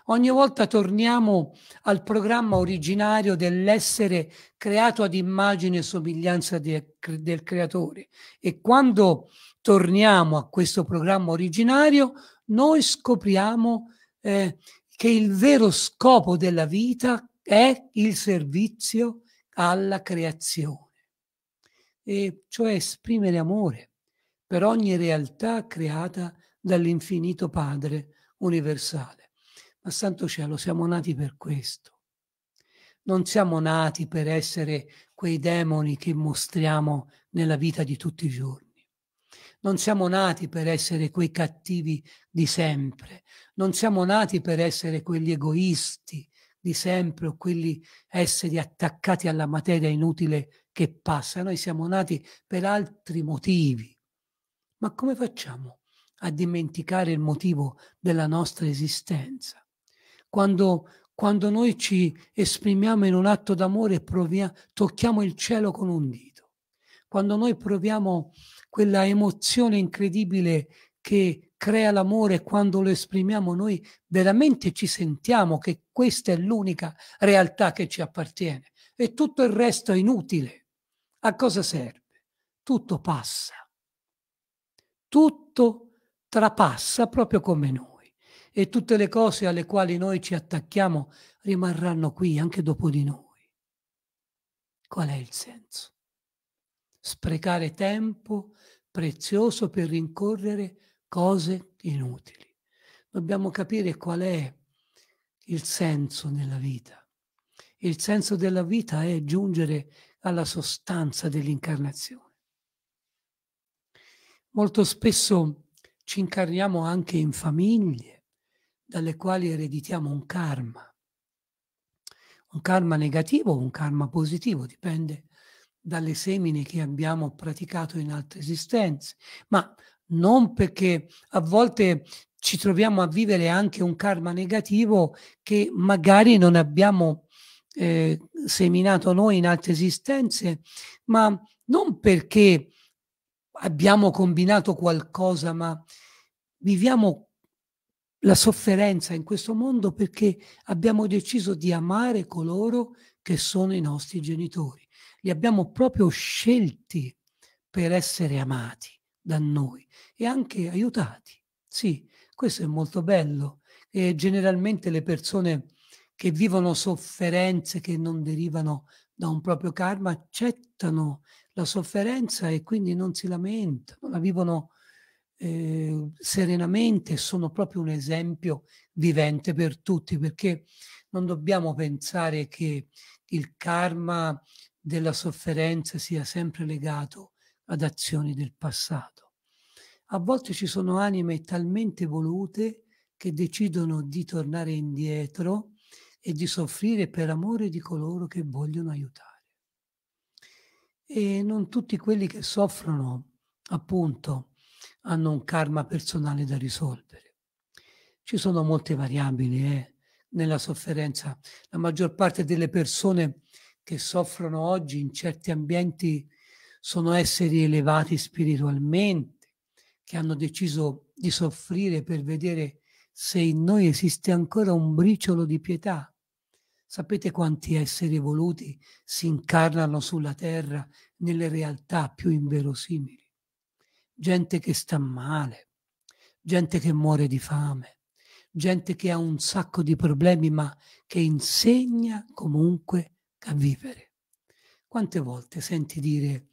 Ogni volta torniamo al programma originario dell'essere creato ad immagine e somiglianza de, del creatore e quando torniamo a questo programma originario noi scopriamo eh, che il vero scopo della vita è il servizio alla creazione, e cioè esprimere amore per ogni realtà creata dall'infinito Padre universale. Ma santo cielo, siamo nati per questo. Non siamo nati per essere quei demoni che mostriamo nella vita di tutti i giorni. Non siamo nati per essere quei cattivi di sempre, non siamo nati per essere quegli egoisti di sempre o quelli esseri attaccati alla materia inutile che passa. Noi siamo nati per altri motivi. Ma come facciamo a dimenticare il motivo della nostra esistenza? Quando, quando noi ci esprimiamo in un atto d'amore, e tocchiamo il cielo con un dito. Quando noi proviamo quella emozione incredibile che crea l'amore quando lo esprimiamo noi veramente ci sentiamo che questa è l'unica realtà che ci appartiene e tutto il resto è inutile. A cosa serve? Tutto passa. Tutto trapassa proprio come noi e tutte le cose alle quali noi ci attacchiamo rimarranno qui anche dopo di noi. Qual è il senso? sprecare tempo prezioso per rincorrere cose inutili. Dobbiamo capire qual è il senso nella vita. Il senso della vita è giungere alla sostanza dell'incarnazione. Molto spesso ci incarniamo anche in famiglie dalle quali ereditiamo un karma, un karma negativo o un karma positivo, dipende dalle semine che abbiamo praticato in altre esistenze, ma non perché a volte ci troviamo a vivere anche un karma negativo che magari non abbiamo eh, seminato noi in altre esistenze, ma non perché abbiamo combinato qualcosa, ma viviamo la sofferenza in questo mondo perché abbiamo deciso di amare coloro che sono i nostri genitori li abbiamo proprio scelti per essere amati da noi e anche aiutati. Sì, questo è molto bello. E generalmente le persone che vivono sofferenze che non derivano da un proprio karma accettano la sofferenza e quindi non si lamentano, la vivono eh, serenamente e sono proprio un esempio vivente per tutti perché non dobbiamo pensare che il karma della sofferenza sia sempre legato ad azioni del passato. A volte ci sono anime talmente volute che decidono di tornare indietro e di soffrire per amore di coloro che vogliono aiutare. E non tutti quelli che soffrono, appunto, hanno un karma personale da risolvere. Ci sono molte variabili eh, nella sofferenza. La maggior parte delle persone che soffrono oggi in certi ambienti sono esseri elevati spiritualmente, che hanno deciso di soffrire per vedere se in noi esiste ancora un briciolo di pietà. Sapete quanti esseri evoluti si incarnano sulla terra nelle realtà più inverosimili? Gente che sta male, gente che muore di fame, gente che ha un sacco di problemi ma che insegna comunque a vivere. Quante volte senti dire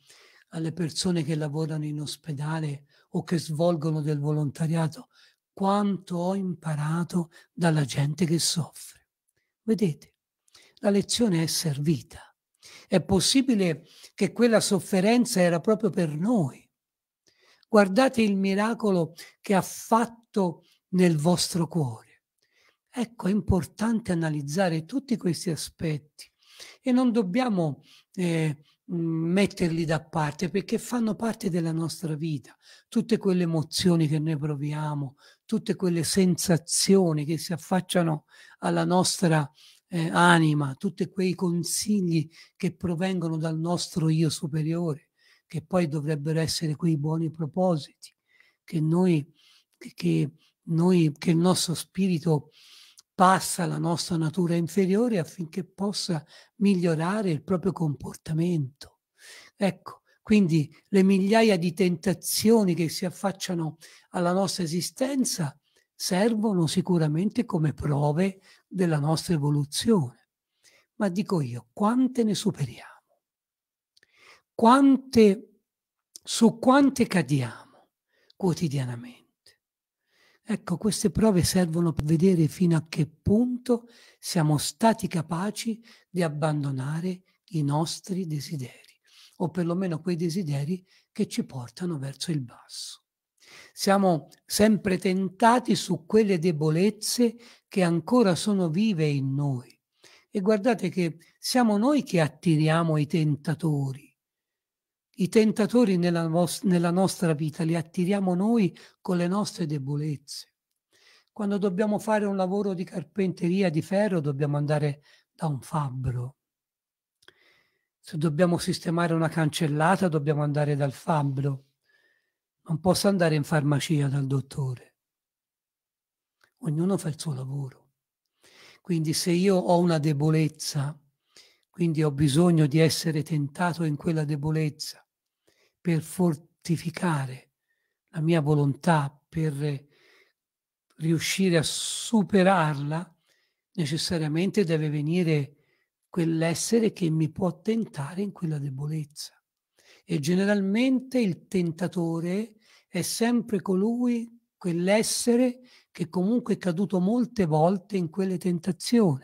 alle persone che lavorano in ospedale o che svolgono del volontariato quanto ho imparato dalla gente che soffre? Vedete, la lezione è servita. È possibile che quella sofferenza era proprio per noi. Guardate il miracolo che ha fatto nel vostro cuore. Ecco, è importante analizzare tutti questi aspetti e non dobbiamo eh, mm, metterli da parte perché fanno parte della nostra vita. Tutte quelle emozioni che noi proviamo, tutte quelle sensazioni che si affacciano alla nostra eh, anima, tutti quei consigli che provengono dal nostro io superiore, che poi dovrebbero essere quei buoni propositi che noi, che, noi, che il nostro spirito passa la nostra natura inferiore affinché possa migliorare il proprio comportamento. Ecco, quindi le migliaia di tentazioni che si affacciano alla nostra esistenza servono sicuramente come prove della nostra evoluzione. Ma dico io, quante ne superiamo? Quante, su quante cadiamo quotidianamente? Ecco, queste prove servono per vedere fino a che punto siamo stati capaci di abbandonare i nostri desideri, o perlomeno quei desideri che ci portano verso il basso. Siamo sempre tentati su quelle debolezze che ancora sono vive in noi. E guardate che siamo noi che attiriamo i tentatori i tentatori nella, mos- nella nostra vita li attiriamo noi con le nostre debolezze. Quando dobbiamo fare un lavoro di carpenteria di ferro dobbiamo andare da un fabbro. Se dobbiamo sistemare una cancellata dobbiamo andare dal fabbro. Non posso andare in farmacia dal dottore. Ognuno fa il suo lavoro. Quindi se io ho una debolezza, quindi ho bisogno di essere tentato in quella debolezza, per fortificare la mia volontà, per riuscire a superarla, necessariamente deve venire quell'essere che mi può tentare in quella debolezza. E generalmente il tentatore è sempre colui, quell'essere che comunque è caduto molte volte in quelle tentazioni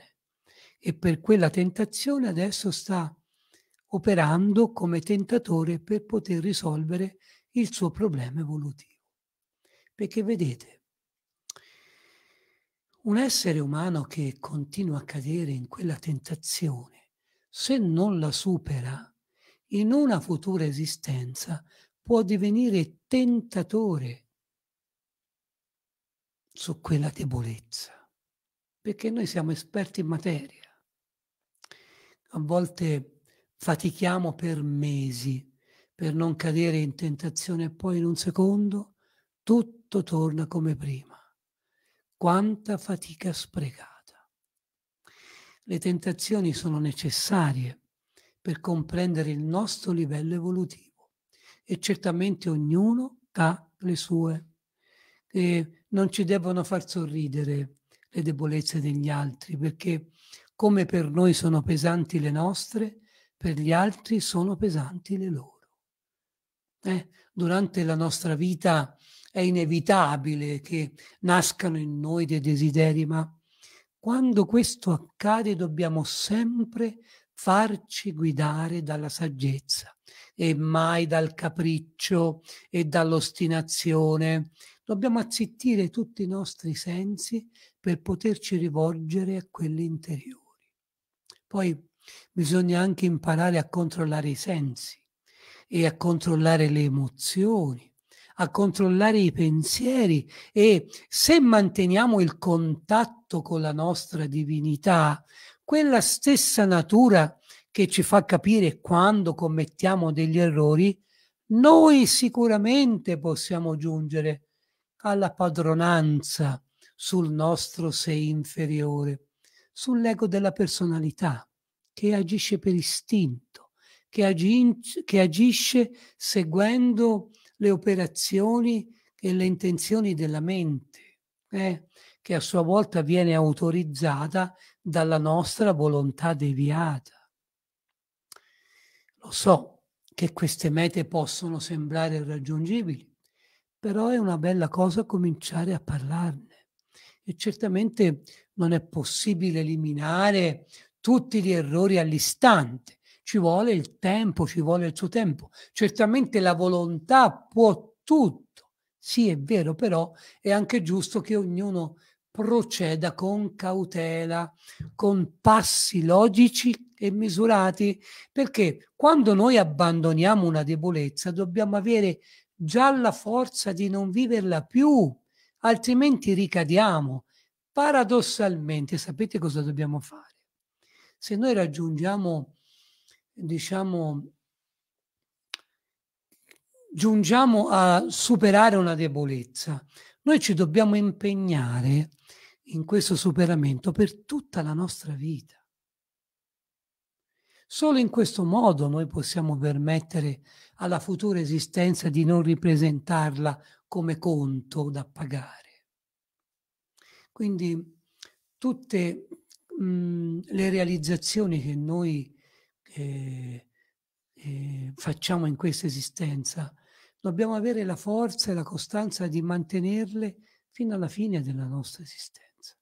e per quella tentazione adesso sta operando come tentatore per poter risolvere il suo problema evolutivo. Perché vedete, un essere umano che continua a cadere in quella tentazione, se non la supera, in una futura esistenza può divenire tentatore su quella debolezza, perché noi siamo esperti in materia. A volte fatichiamo per mesi per non cadere in tentazione e poi in un secondo tutto torna come prima. Quanta fatica sprecata. Le tentazioni sono necessarie per comprendere il nostro livello evolutivo e certamente ognuno ha le sue. E non ci devono far sorridere le debolezze degli altri perché come per noi sono pesanti le nostre, per gli altri sono pesanti le loro. Eh, durante la nostra vita è inevitabile che nascano in noi dei desideri, ma quando questo accade dobbiamo sempre farci guidare dalla saggezza e mai dal capriccio e dall'ostinazione. Dobbiamo azzittire tutti i nostri sensi per poterci rivolgere a quelli interiori. Poi Bisogna anche imparare a controllare i sensi e a controllare le emozioni a controllare i pensieri e se manteniamo il contatto con la nostra divinità, quella stessa natura che ci fa capire quando commettiamo degli errori, noi sicuramente possiamo giungere alla padronanza sul nostro sé inferiore, sull'ego della personalità che agisce per istinto, che, agi, che agisce seguendo le operazioni e le intenzioni della mente, eh? che a sua volta viene autorizzata dalla nostra volontà deviata. Lo so che queste mete possono sembrare irraggiungibili, però è una bella cosa cominciare a parlarne. E certamente non è possibile eliminare tutti gli errori all'istante. Ci vuole il tempo, ci vuole il suo tempo. Certamente la volontà può tutto, sì è vero, però è anche giusto che ognuno proceda con cautela, con passi logici e misurati, perché quando noi abbandoniamo una debolezza dobbiamo avere già la forza di non viverla più, altrimenti ricadiamo. Paradossalmente, sapete cosa dobbiamo fare? se noi raggiungiamo, diciamo, giungiamo a superare una debolezza, noi ci dobbiamo impegnare in questo superamento per tutta la nostra vita. Solo in questo modo noi possiamo permettere alla futura esistenza di non ripresentarla come conto da pagare. Quindi tutte le realizzazioni che noi eh, eh, facciamo in questa esistenza, dobbiamo avere la forza e la costanza di mantenerle fino alla fine della nostra esistenza.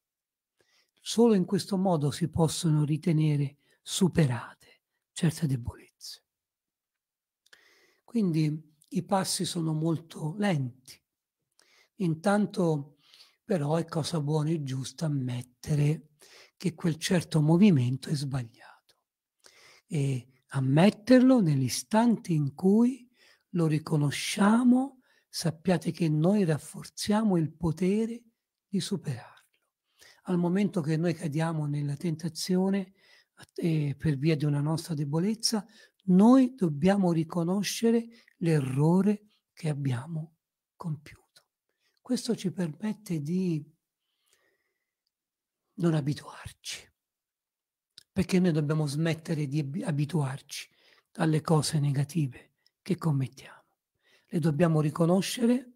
Solo in questo modo si possono ritenere superate certe debolezze. Quindi i passi sono molto lenti. Intanto però è cosa buona e giusta ammettere che quel certo movimento è sbagliato e ammetterlo nell'istante in cui lo riconosciamo, sappiate che noi rafforziamo il potere di superarlo. Al momento che noi cadiamo nella tentazione eh, per via di una nostra debolezza, noi dobbiamo riconoscere l'errore che abbiamo compiuto. Questo ci permette di non abituarci, perché noi dobbiamo smettere di abituarci alle cose negative che commettiamo. Le dobbiamo riconoscere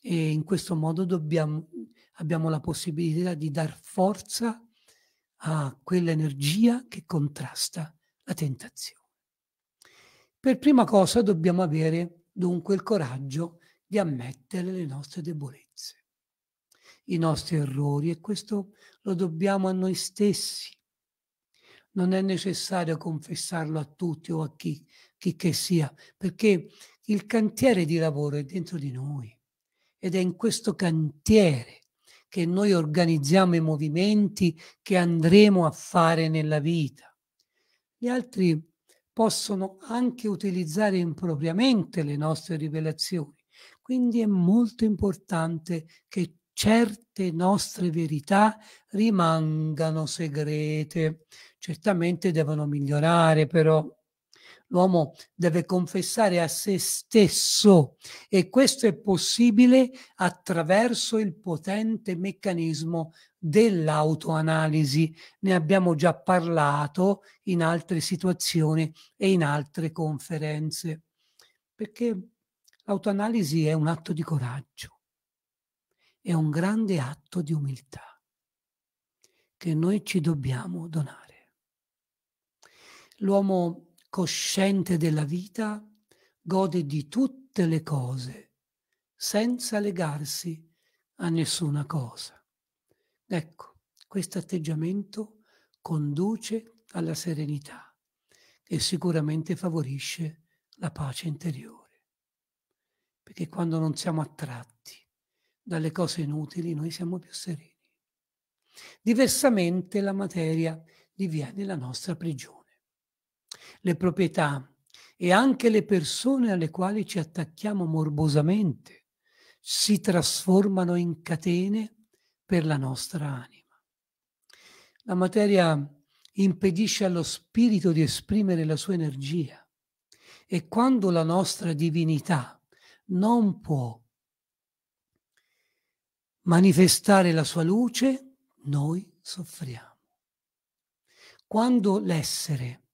e in questo modo dobbiamo, abbiamo la possibilità di dar forza a quell'energia che contrasta la tentazione. Per prima cosa dobbiamo avere dunque il coraggio di ammettere le nostre debolezze i nostri errori e questo lo dobbiamo a noi stessi. Non è necessario confessarlo a tutti o a chi, chi che sia, perché il cantiere di lavoro è dentro di noi ed è in questo cantiere che noi organizziamo i movimenti che andremo a fare nella vita. Gli altri possono anche utilizzare impropriamente le nostre rivelazioni. Quindi è molto importante che certe nostre verità rimangano segrete. Certamente devono migliorare, però l'uomo deve confessare a se stesso e questo è possibile attraverso il potente meccanismo dell'autoanalisi. Ne abbiamo già parlato in altre situazioni e in altre conferenze, perché l'autoanalisi è un atto di coraggio è un grande atto di umiltà che noi ci dobbiamo donare. L'uomo cosciente della vita gode di tutte le cose senza legarsi a nessuna cosa. Ecco, questo atteggiamento conduce alla serenità e sicuramente favorisce la pace interiore, perché quando non siamo attratti dalle cose inutili noi siamo più sereni. Diversamente la materia diviene la nostra prigione. Le proprietà e anche le persone alle quali ci attacchiamo morbosamente si trasformano in catene per la nostra anima. La materia impedisce allo spirito di esprimere la sua energia e quando la nostra divinità non può manifestare la sua luce, noi soffriamo. Quando l'essere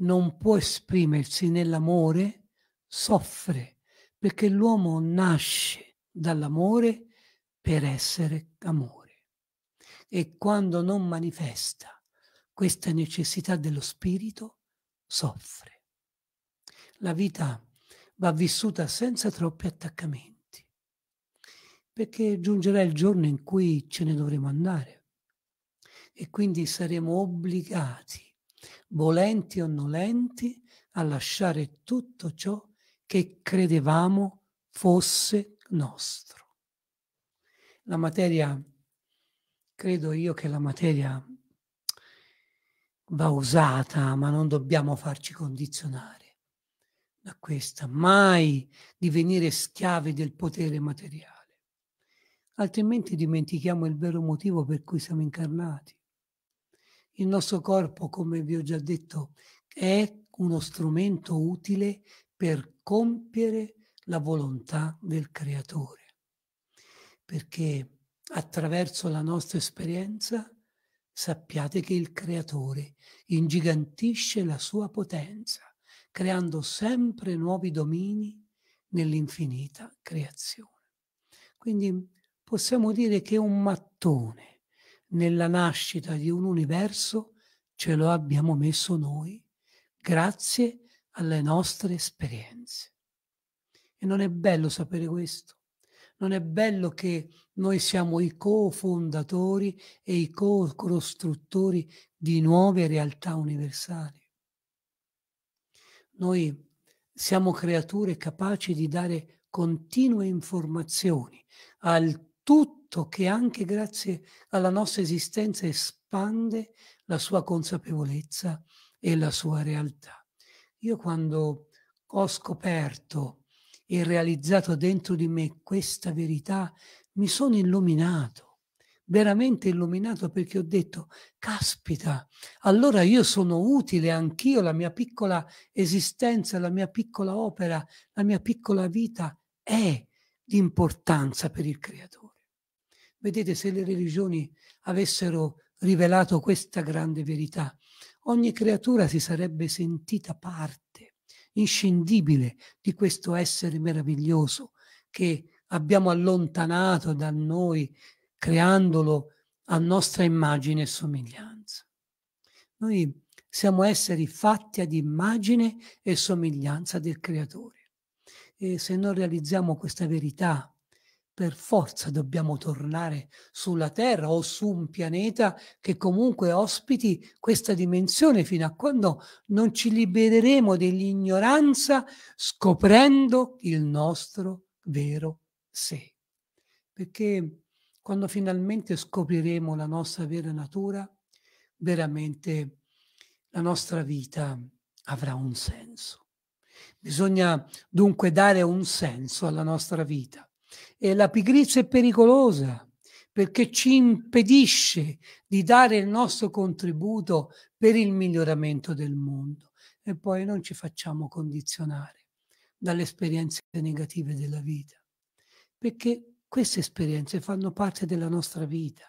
non può esprimersi nell'amore, soffre, perché l'uomo nasce dall'amore per essere amore. E quando non manifesta questa necessità dello spirito, soffre. La vita va vissuta senza troppi attaccamenti perché giungerà il giorno in cui ce ne dovremo andare e quindi saremo obbligati, volenti o nolenti, a lasciare tutto ciò che credevamo fosse nostro. La materia, credo io che la materia va usata, ma non dobbiamo farci condizionare da questa, mai divenire schiavi del potere materiale altrimenti dimentichiamo il vero motivo per cui siamo incarnati. Il nostro corpo, come vi ho già detto, è uno strumento utile per compiere la volontà del creatore, perché attraverso la nostra esperienza sappiate che il creatore ingigantisce la sua potenza, creando sempre nuovi domini nell'infinita creazione. Quindi possiamo dire che un mattone nella nascita di un universo ce lo abbiamo messo noi grazie alle nostre esperienze. E non è bello sapere questo. Non è bello che noi siamo i cofondatori e i co-costruttori di nuove realtà universali. Noi siamo creature capaci di dare continue informazioni al tutto che anche grazie alla nostra esistenza espande la sua consapevolezza e la sua realtà. Io quando ho scoperto e realizzato dentro di me questa verità, mi sono illuminato, veramente illuminato perché ho detto, caspita, allora io sono utile anch'io, la mia piccola esistenza, la mia piccola opera, la mia piccola vita è di importanza per il creatore. Vedete se le religioni avessero rivelato questa grande verità, ogni creatura si sarebbe sentita parte, inscindibile di questo essere meraviglioso che abbiamo allontanato da noi, creandolo a nostra immagine e somiglianza. Noi siamo esseri fatti ad immagine e somiglianza del creatore. E se non realizziamo questa verità per forza dobbiamo tornare sulla Terra o su un pianeta che comunque ospiti questa dimensione fino a quando non ci libereremo dell'ignoranza scoprendo il nostro vero sé. Perché quando finalmente scopriremo la nostra vera natura, veramente la nostra vita avrà un senso. Bisogna dunque dare un senso alla nostra vita. E la pigrizia è pericolosa perché ci impedisce di dare il nostro contributo per il miglioramento del mondo e poi non ci facciamo condizionare dalle esperienze negative della vita, perché queste esperienze fanno parte della nostra vita,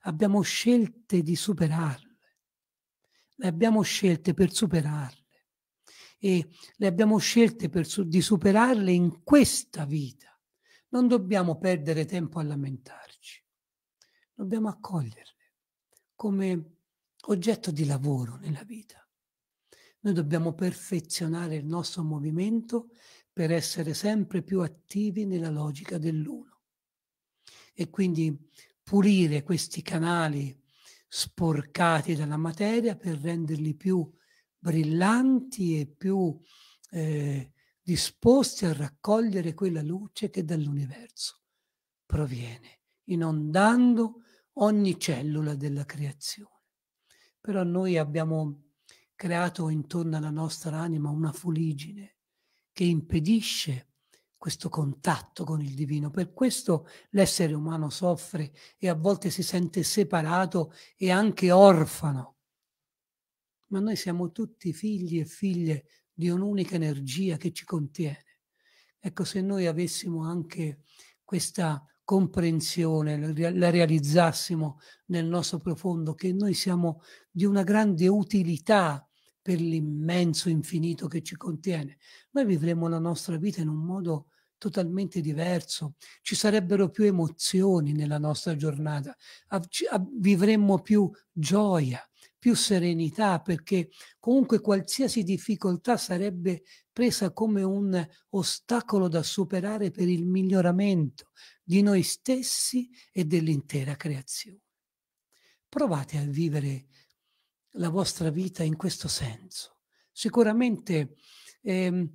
abbiamo scelte di superarle, le abbiamo scelte per superarle e le abbiamo scelte per su- di superarle in questa vita non dobbiamo perdere tempo a lamentarci, dobbiamo accoglierle come oggetto di lavoro nella vita. Noi dobbiamo perfezionare il nostro movimento per essere sempre più attivi nella logica dell'uno e quindi pulire questi canali sporcati dalla materia per renderli più brillanti e più eh, disposti a raccogliere quella luce che dall'universo proviene, inondando ogni cellula della creazione. Però noi abbiamo creato intorno alla nostra anima una fuligine che impedisce questo contatto con il divino. Per questo l'essere umano soffre e a volte si sente separato e anche orfano. Ma noi siamo tutti figli e figlie di un'unica energia che ci contiene. Ecco, se noi avessimo anche questa comprensione, la realizzassimo nel nostro profondo, che noi siamo di una grande utilità per l'immenso infinito che ci contiene, noi vivremo la nostra vita in un modo totalmente diverso, ci sarebbero più emozioni nella nostra giornata, vivremmo più gioia, più serenità, perché comunque qualsiasi difficoltà sarebbe presa come un ostacolo da superare per il miglioramento di noi stessi e dell'intera creazione. Provate a vivere la vostra vita in questo senso. Sicuramente ehm,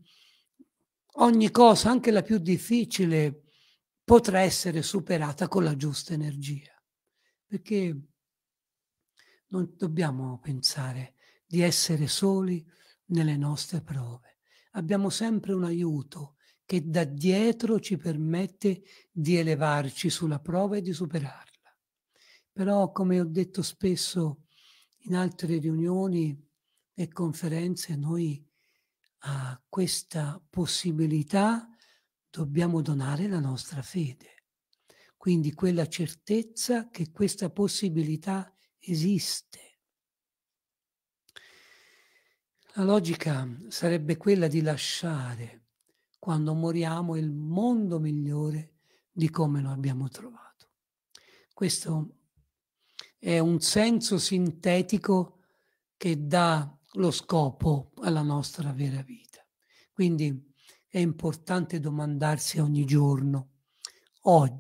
ogni cosa, anche la più difficile, potrà essere superata con la giusta energia, perché non dobbiamo pensare di essere soli nelle nostre prove. Abbiamo sempre un aiuto che da dietro ci permette di elevarci sulla prova e di superarla. Però, come ho detto spesso in altre riunioni e conferenze, noi a questa possibilità dobbiamo donare la nostra fede. Quindi quella certezza che questa possibilità esiste. La logica sarebbe quella di lasciare quando moriamo il mondo migliore di come lo abbiamo trovato. Questo è un senso sintetico che dà lo scopo alla nostra vera vita. Quindi è importante domandarsi ogni giorno, oggi,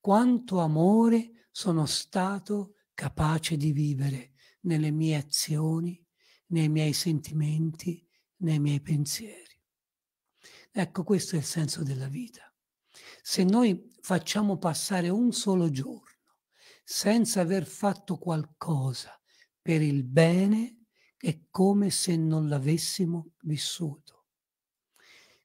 quanto amore sono stato capace di vivere nelle mie azioni, nei miei sentimenti, nei miei pensieri. Ecco, questo è il senso della vita. Se noi facciamo passare un solo giorno senza aver fatto qualcosa per il bene, è come se non l'avessimo vissuto.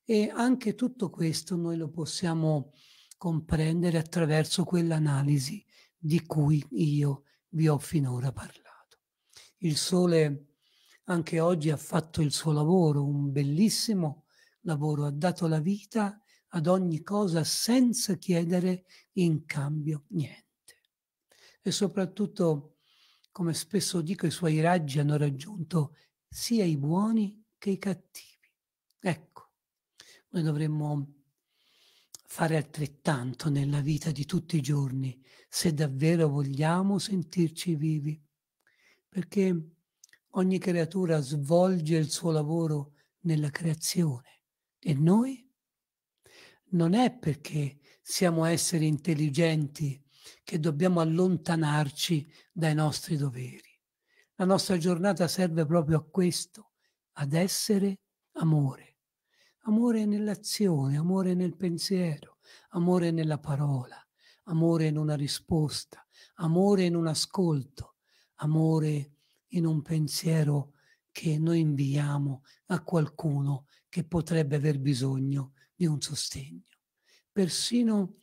E anche tutto questo noi lo possiamo comprendere attraverso quell'analisi di cui io vi ho finora parlato. Il sole anche oggi ha fatto il suo lavoro, un bellissimo lavoro, ha dato la vita ad ogni cosa senza chiedere in cambio niente. E soprattutto, come spesso dico, i suoi raggi hanno raggiunto sia i buoni che i cattivi. Ecco, noi dovremmo fare altrettanto nella vita di tutti i giorni, se davvero vogliamo sentirci vivi, perché ogni creatura svolge il suo lavoro nella creazione e noi non è perché siamo esseri intelligenti che dobbiamo allontanarci dai nostri doveri. La nostra giornata serve proprio a questo, ad essere amore. Amore nell'azione, amore nel pensiero, amore nella parola, amore in una risposta, amore in un ascolto, amore in un pensiero che noi inviamo a qualcuno che potrebbe aver bisogno di un sostegno. Persino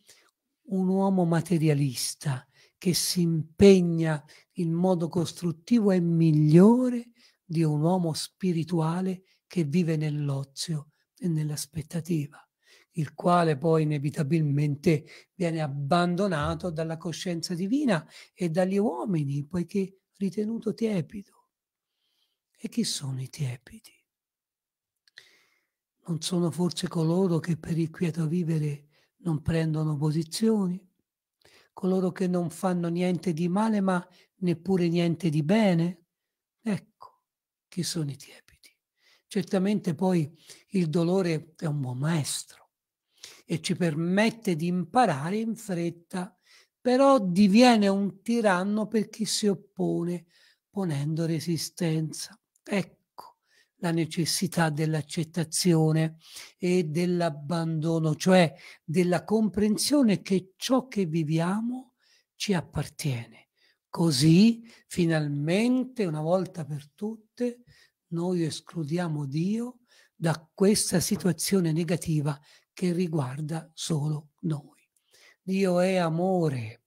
un uomo materialista che si impegna in modo costruttivo è migliore di un uomo spirituale che vive nell'ozio e nell'aspettativa il quale poi inevitabilmente viene abbandonato dalla coscienza divina e dagli uomini, poiché ritenuto tiepido. E chi sono i tiepidi? Non sono forse coloro che per il quieto vivere non prendono posizioni? Coloro che non fanno niente di male ma neppure niente di bene? Ecco, chi sono i tiepidi? Certamente poi il dolore è un buon maestro e ci permette di imparare in fretta, però diviene un tiranno per chi si oppone, ponendo resistenza. Ecco la necessità dell'accettazione e dell'abbandono, cioè della comprensione che ciò che viviamo ci appartiene. Così, finalmente, una volta per tutte, noi escludiamo Dio da questa situazione negativa che riguarda solo noi. Dio è amore,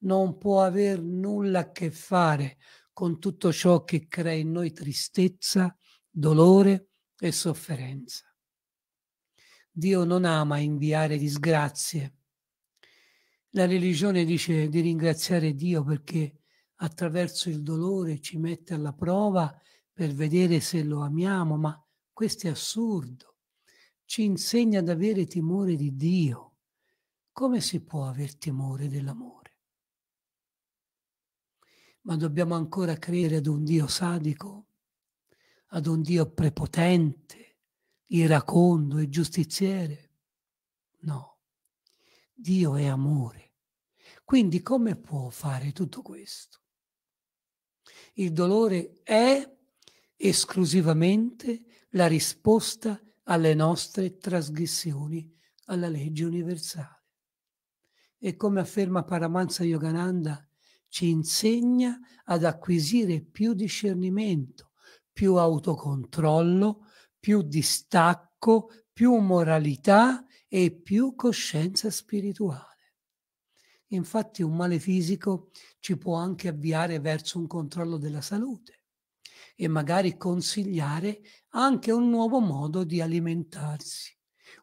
non può aver nulla a che fare con tutto ciò che crea in noi tristezza, dolore e sofferenza. Dio non ama inviare disgrazie. La religione dice di ringraziare Dio perché attraverso il dolore ci mette alla prova per vedere se lo amiamo, ma questo è assurdo ci insegna ad avere timore di Dio. Come si può aver timore dell'amore? Ma dobbiamo ancora credere ad un Dio sadico, ad un Dio prepotente, iracondo e giustiziere? No, Dio è amore. Quindi come può fare tutto questo? Il dolore è esclusivamente la risposta alle nostre trasgressioni alla legge universale. E come afferma Paramansa Yogananda, ci insegna ad acquisire più discernimento, più autocontrollo, più distacco, più moralità e più coscienza spirituale. Infatti un male fisico ci può anche avviare verso un controllo della salute e magari consigliare anche un nuovo modo di alimentarsi.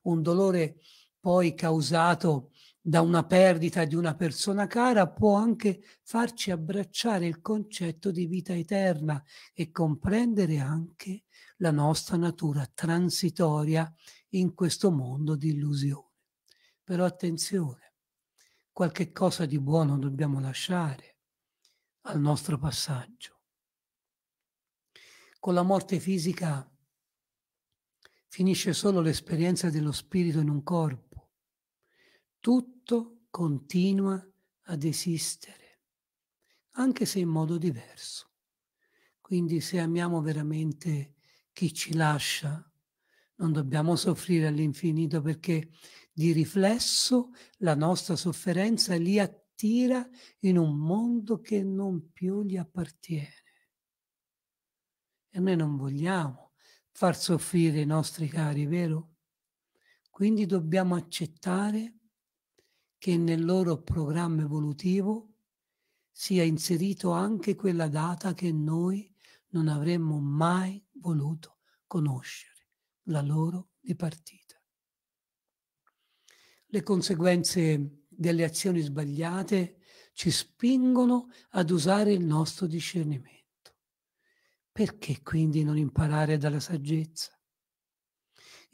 Un dolore poi causato da una perdita di una persona cara può anche farci abbracciare il concetto di vita eterna e comprendere anche la nostra natura transitoria in questo mondo di illusione. Però attenzione, qualche cosa di buono dobbiamo lasciare al nostro passaggio. Con la morte fisica finisce solo l'esperienza dello spirito in un corpo. Tutto continua ad esistere, anche se in modo diverso. Quindi se amiamo veramente chi ci lascia, non dobbiamo soffrire all'infinito perché di riflesso la nostra sofferenza li attira in un mondo che non più gli appartiene e noi non vogliamo far soffrire i nostri cari, vero? Quindi dobbiamo accettare che nel loro programma evolutivo sia inserito anche quella data che noi non avremmo mai voluto conoscere, la loro dipartita. Le conseguenze delle azioni sbagliate ci spingono ad usare il nostro discernimento. Perché quindi non imparare dalla saggezza?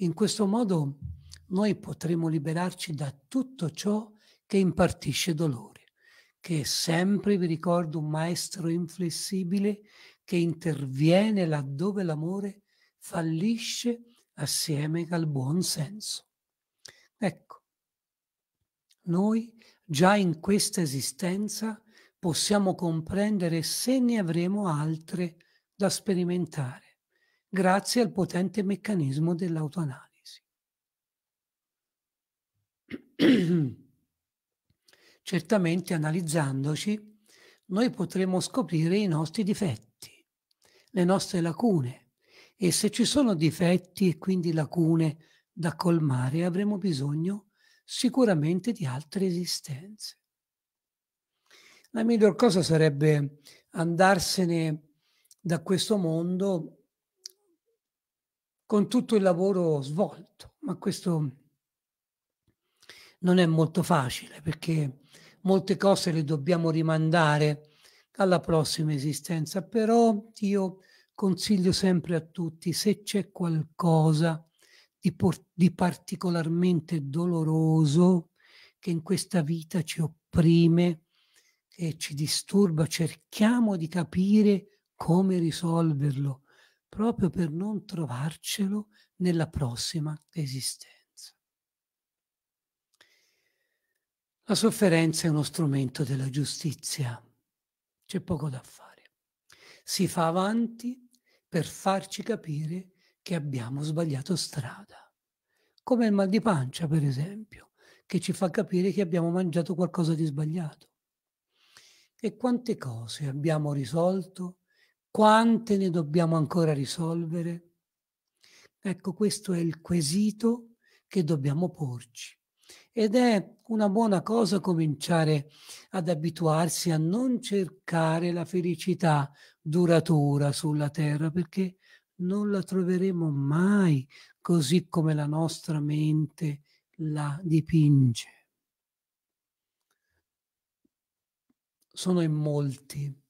In questo modo noi potremo liberarci da tutto ciò che impartisce dolore, che è sempre, vi ricordo, un maestro inflessibile che interviene laddove l'amore fallisce assieme al buon senso. Ecco, noi già in questa esistenza possiamo comprendere se ne avremo altre da sperimentare grazie al potente meccanismo dell'autoanalisi. Certamente analizzandoci noi potremo scoprire i nostri difetti, le nostre lacune e se ci sono difetti e quindi lacune da colmare avremo bisogno sicuramente di altre esistenze. La miglior cosa sarebbe andarsene da questo mondo con tutto il lavoro svolto, ma questo non è molto facile perché molte cose le dobbiamo rimandare alla prossima esistenza, però io consiglio sempre a tutti, se c'è qualcosa di, por- di particolarmente doloroso che in questa vita ci opprime, che ci disturba, cerchiamo di capire come risolverlo, proprio per non trovarcelo nella prossima esistenza. La sofferenza è uno strumento della giustizia, c'è poco da fare. Si fa avanti per farci capire che abbiamo sbagliato strada, come il mal di pancia, per esempio, che ci fa capire che abbiamo mangiato qualcosa di sbagliato. E quante cose abbiamo risolto quante ne dobbiamo ancora risolvere? Ecco, questo è il quesito che dobbiamo porci. Ed è una buona cosa cominciare ad abituarsi a non cercare la felicità duratura sulla terra, perché non la troveremo mai così come la nostra mente la dipinge. Sono in molti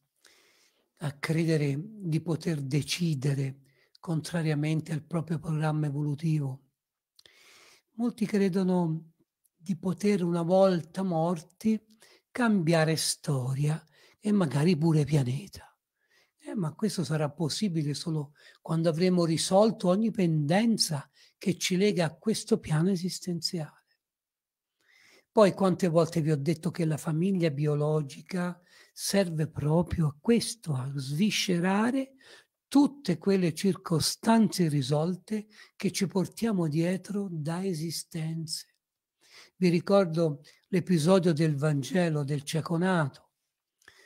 a credere di poter decidere contrariamente al proprio programma evolutivo. Molti credono di poter una volta morti cambiare storia e magari pure pianeta. Eh, ma questo sarà possibile solo quando avremo risolto ogni pendenza che ci lega a questo piano esistenziale. Poi quante volte vi ho detto che la famiglia biologica serve proprio a questo, a sviscerare tutte quelle circostanze irrisolte che ci portiamo dietro da esistenze. Vi ricordo l'episodio del Vangelo del Ciaconato,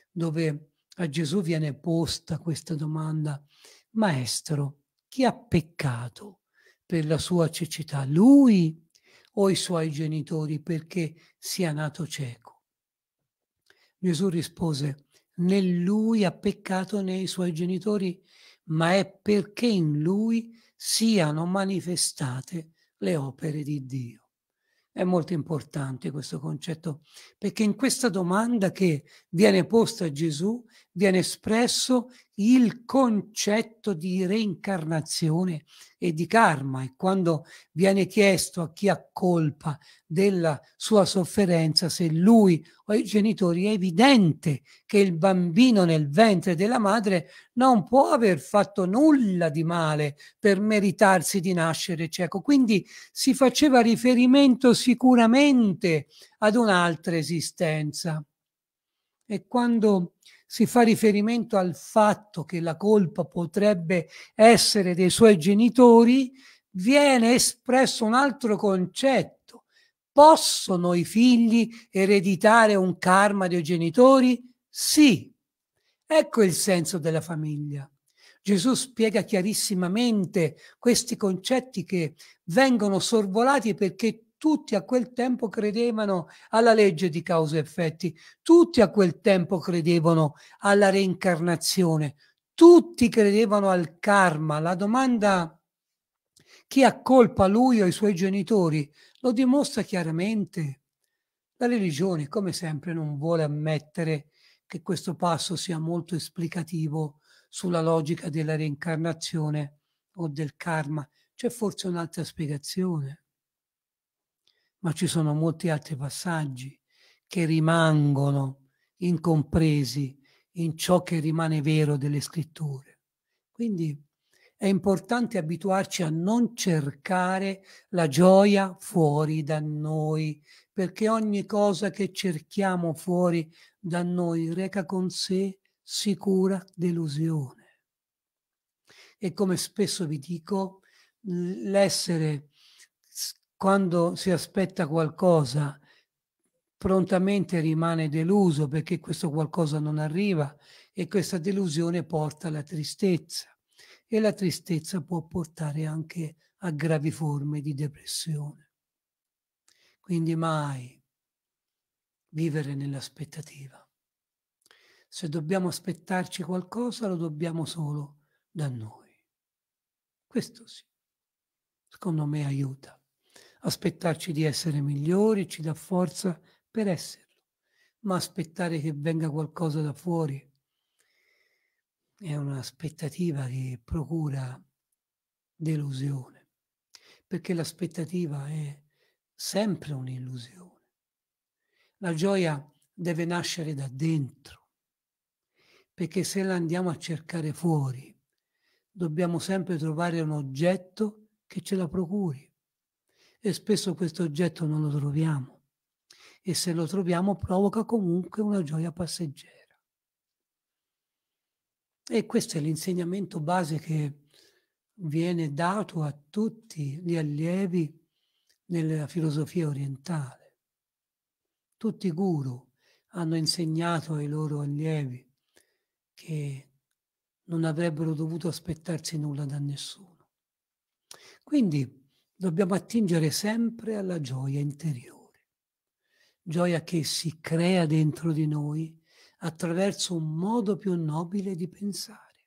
dove a Gesù viene posta questa domanda, Maestro, chi ha peccato per la sua cecità, lui o i suoi genitori perché sia nato cieco? Gesù rispose, né lui ha peccato né i suoi genitori, ma è perché in lui siano manifestate le opere di Dio. È molto importante questo concetto, perché in questa domanda che viene posta a Gesù viene espresso il concetto di reincarnazione e di karma e quando viene chiesto a chi ha colpa della sua sofferenza, se lui o i genitori, è evidente che il bambino nel ventre della madre non può aver fatto nulla di male per meritarsi di nascere cieco. Quindi si faceva riferimento sicuramente ad un'altra esistenza. E quando si fa riferimento al fatto che la colpa potrebbe essere dei suoi genitori, viene espresso un altro concetto. Possono i figli ereditare un karma dei genitori? Sì. Ecco il senso della famiglia. Gesù spiega chiarissimamente questi concetti che vengono sorvolati perché tutti a quel tempo credevano alla legge di causa e effetti, tutti a quel tempo credevano alla reincarnazione, tutti credevano al karma. La domanda chi ha colpa lui o i suoi genitori lo dimostra chiaramente. La religione, come sempre, non vuole ammettere che questo passo sia molto esplicativo sulla logica della reincarnazione o del karma. C'è forse un'altra spiegazione ma ci sono molti altri passaggi che rimangono incompresi in ciò che rimane vero delle scritture. Quindi è importante abituarci a non cercare la gioia fuori da noi, perché ogni cosa che cerchiamo fuori da noi reca con sé sicura delusione. E come spesso vi dico, l'essere quando si aspetta qualcosa prontamente rimane deluso perché questo qualcosa non arriva e questa delusione porta alla tristezza e la tristezza può portare anche a gravi forme di depressione. Quindi mai vivere nell'aspettativa. Se dobbiamo aspettarci qualcosa lo dobbiamo solo da noi. Questo sì, secondo me aiuta. Aspettarci di essere migliori ci dà forza per esserlo, ma aspettare che venga qualcosa da fuori è un'aspettativa che procura delusione, perché l'aspettativa è sempre un'illusione. La gioia deve nascere da dentro, perché se la andiamo a cercare fuori, dobbiamo sempre trovare un oggetto che ce la procuri e spesso questo oggetto non lo troviamo e se lo troviamo provoca comunque una gioia passeggera. E questo è l'insegnamento base che viene dato a tutti gli allievi nella filosofia orientale. Tutti i guru hanno insegnato ai loro allievi che non avrebbero dovuto aspettarsi nulla da nessuno. Quindi dobbiamo attingere sempre alla gioia interiore, gioia che si crea dentro di noi attraverso un modo più nobile di pensare,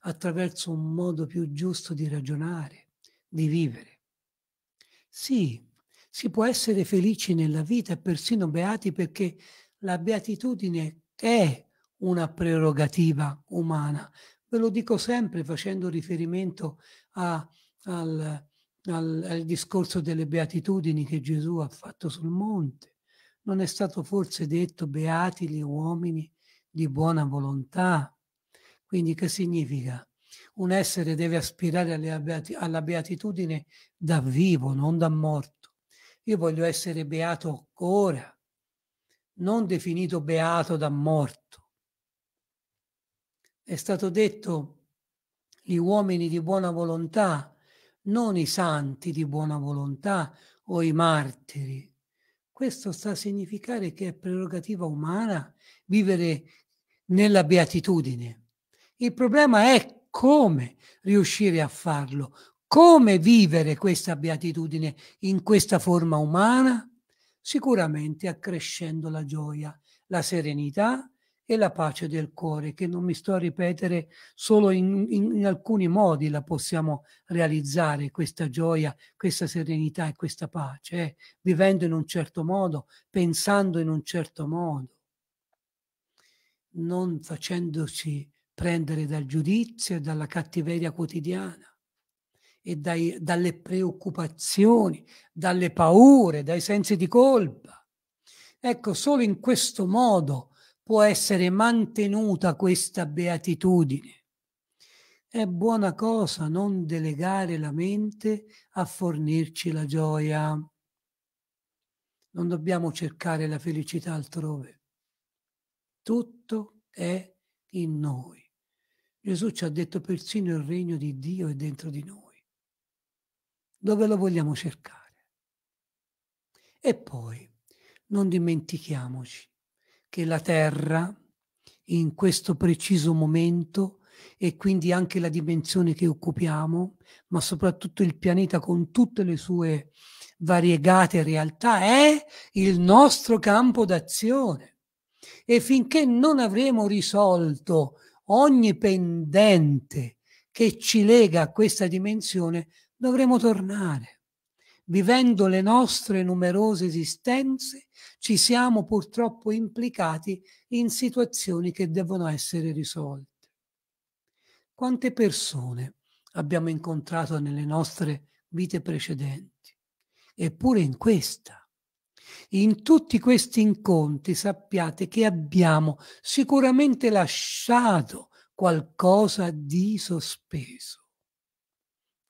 attraverso un modo più giusto di ragionare, di vivere. Sì, si può essere felici nella vita e persino beati perché la beatitudine è una prerogativa umana. Ve lo dico sempre facendo riferimento a, al, al, al discorso delle beatitudini che Gesù ha fatto sul monte. Non è stato forse detto beati gli uomini di buona volontà. Quindi che significa? Un essere deve aspirare alla beatitudine da vivo, non da morto. Io voglio essere beato ora, non definito beato da morto. È stato detto gli uomini di buona volontà, non i santi di buona volontà o i martiri. Questo sta a significare che è prerogativa umana vivere nella beatitudine. Il problema è come riuscire a farlo, come vivere questa beatitudine in questa forma umana, sicuramente accrescendo la gioia, la serenità e la pace del cuore, che non mi sto a ripetere, solo in, in, in, alcuni modi la possiamo realizzare, questa gioia, questa serenità e questa pace, eh? vivendo in un certo modo, pensando in un certo modo, non facendoci prendere dal giudizio e dalla cattiveria quotidiana e dai, dalle preoccupazioni, dalle paure, dai sensi di colpa. Ecco, solo in questo modo può essere mantenuta questa beatitudine. È buona cosa non delegare la mente a fornirci la gioia. Non dobbiamo cercare la felicità altrove. Tutto è in noi. Gesù ci ha detto persino il regno di Dio è dentro di noi. Dove lo vogliamo cercare? E poi non dimentichiamoci che la Terra in questo preciso momento e quindi anche la dimensione che occupiamo, ma soprattutto il pianeta con tutte le sue variegate realtà, è il nostro campo d'azione. E finché non avremo risolto ogni pendente che ci lega a questa dimensione, dovremo tornare vivendo le nostre numerose esistenze, ci siamo purtroppo implicati in situazioni che devono essere risolte. Quante persone abbiamo incontrato nelle nostre vite precedenti, eppure in questa. In tutti questi incontri sappiate che abbiamo sicuramente lasciato qualcosa di sospeso.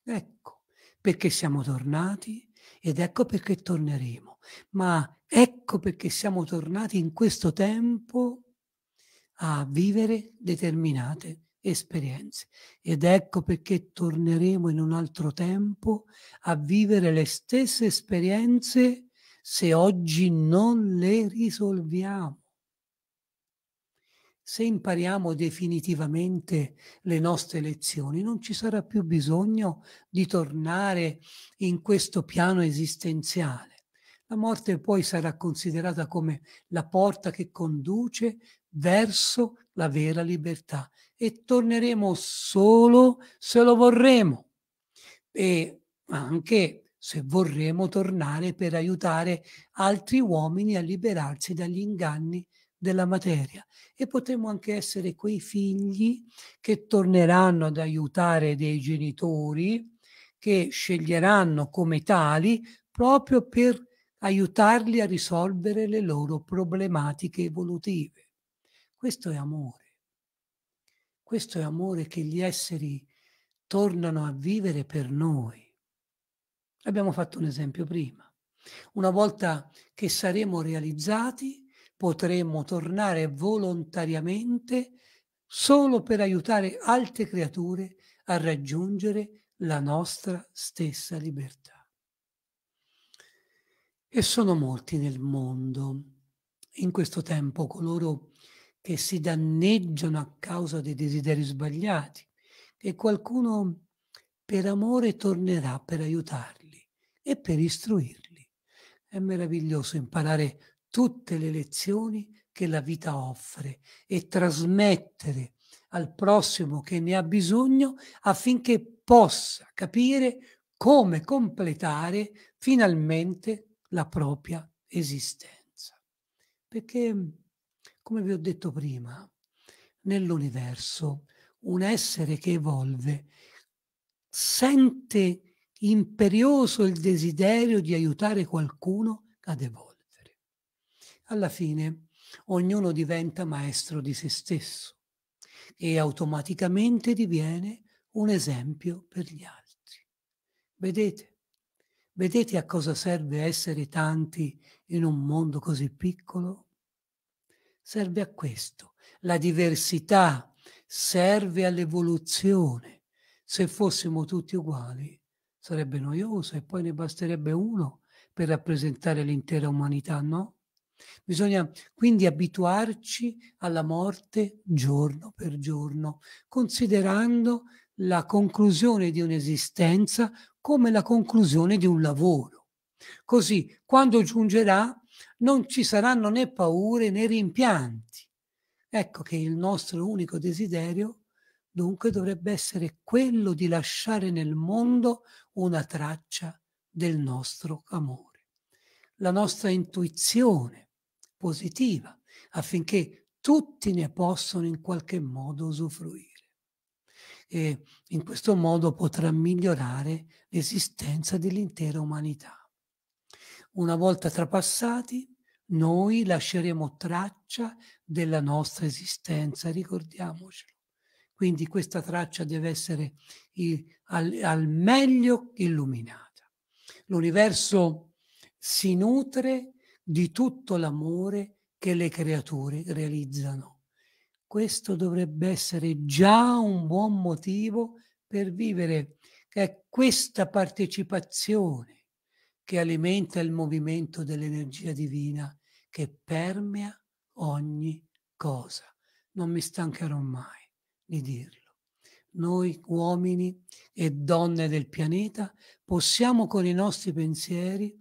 Ecco perché siamo tornati ed ecco perché torneremo. Ma ecco perché siamo tornati in questo tempo a vivere determinate esperienze. Ed ecco perché torneremo in un altro tempo a vivere le stesse esperienze se oggi non le risolviamo se impariamo definitivamente le nostre lezioni, non ci sarà più bisogno di tornare in questo piano esistenziale. La morte poi sarà considerata come la porta che conduce verso la vera libertà e torneremo solo se lo vorremo e anche se vorremo tornare per aiutare altri uomini a liberarsi dagli inganni della materia e potremmo anche essere quei figli che torneranno ad aiutare dei genitori che sceglieranno come tali proprio per aiutarli a risolvere le loro problematiche evolutive. Questo è amore. Questo è amore che gli esseri tornano a vivere per noi. Abbiamo fatto un esempio prima. Una volta che saremo realizzati, potremmo tornare volontariamente solo per aiutare altre creature a raggiungere la nostra stessa libertà. E sono molti nel mondo in questo tempo coloro che si danneggiano a causa dei desideri sbagliati e qualcuno per amore tornerà per aiutarli e per istruirli. È meraviglioso imparare tutte le lezioni che la vita offre e trasmettere al prossimo che ne ha bisogno affinché possa capire come completare finalmente la propria esistenza. Perché, come vi ho detto prima, nell'universo un essere che evolve sente imperioso il desiderio di aiutare qualcuno ad evolvere alla fine ognuno diventa maestro di se stesso e automaticamente diviene un esempio per gli altri. Vedete, vedete a cosa serve essere tanti in un mondo così piccolo? Serve a questo. La diversità serve all'evoluzione. Se fossimo tutti uguali sarebbe noioso e poi ne basterebbe uno per rappresentare l'intera umanità, no? Bisogna quindi abituarci alla morte giorno per giorno, considerando la conclusione di un'esistenza come la conclusione di un lavoro. Così, quando giungerà, non ci saranno né paure né rimpianti. Ecco che il nostro unico desiderio dunque dovrebbe essere quello di lasciare nel mondo una traccia del nostro amore. La nostra intuizione positiva, affinché tutti ne possano in qualche modo usufruire. E in questo modo potrà migliorare l'esistenza dell'intera umanità. Una volta trapassati, noi lasceremo traccia della nostra esistenza, ricordiamocelo. Quindi questa traccia deve essere il, al, al meglio illuminata. L'universo si nutre di tutto l'amore che le creature realizzano. Questo dovrebbe essere già un buon motivo per vivere, che è questa partecipazione che alimenta il movimento dell'energia divina che permea ogni cosa. Non mi stancherò mai di dirlo noi uomini e donne del pianeta possiamo con i nostri pensieri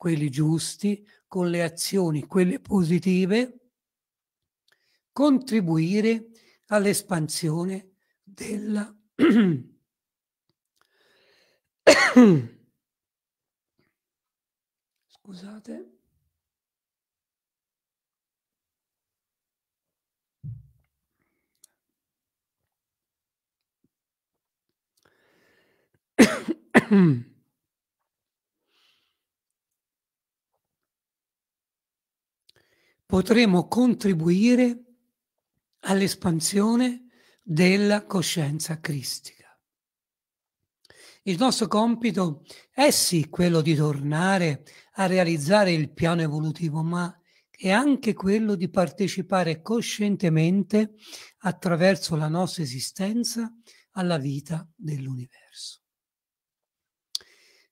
quelli giusti, con le azioni, quelle positive, contribuire all'espansione della scusate potremo contribuire all'espansione della coscienza cristica. Il nostro compito è sì quello di tornare a realizzare il piano evolutivo, ma è anche quello di partecipare coscientemente attraverso la nostra esistenza alla vita dell'universo.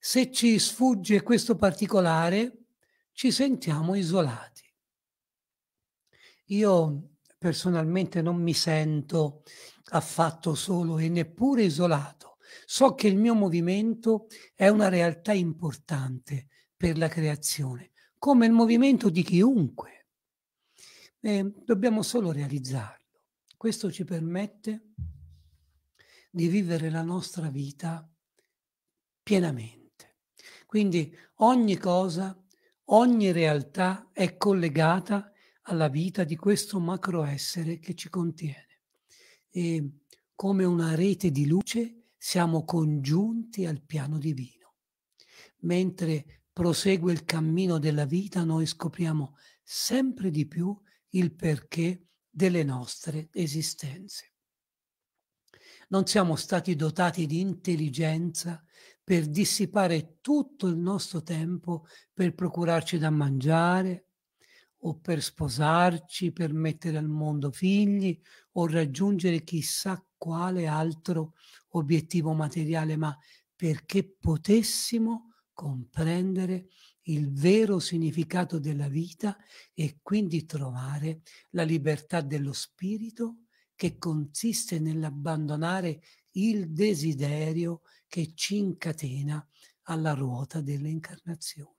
Se ci sfugge questo particolare, ci sentiamo isolati io personalmente non mi sento affatto solo e neppure isolato. So che il mio movimento è una realtà importante per la creazione, come il movimento di chiunque. Eh, dobbiamo solo realizzarlo. Questo ci permette di vivere la nostra vita pienamente. Quindi ogni cosa, ogni realtà è collegata alla vita di questo macro essere che ci contiene. E come una rete di luce siamo congiunti al piano divino. Mentre prosegue il cammino della vita, noi scopriamo sempre di più il perché delle nostre esistenze. Non siamo stati dotati di intelligenza per dissipare tutto il nostro tempo per procurarci da mangiare, o per sposarci, per mettere al mondo figli o raggiungere chissà quale altro obiettivo materiale, ma perché potessimo comprendere il vero significato della vita e quindi trovare la libertà dello spirito che consiste nell'abbandonare il desiderio che ci incatena alla ruota delle incarnazioni.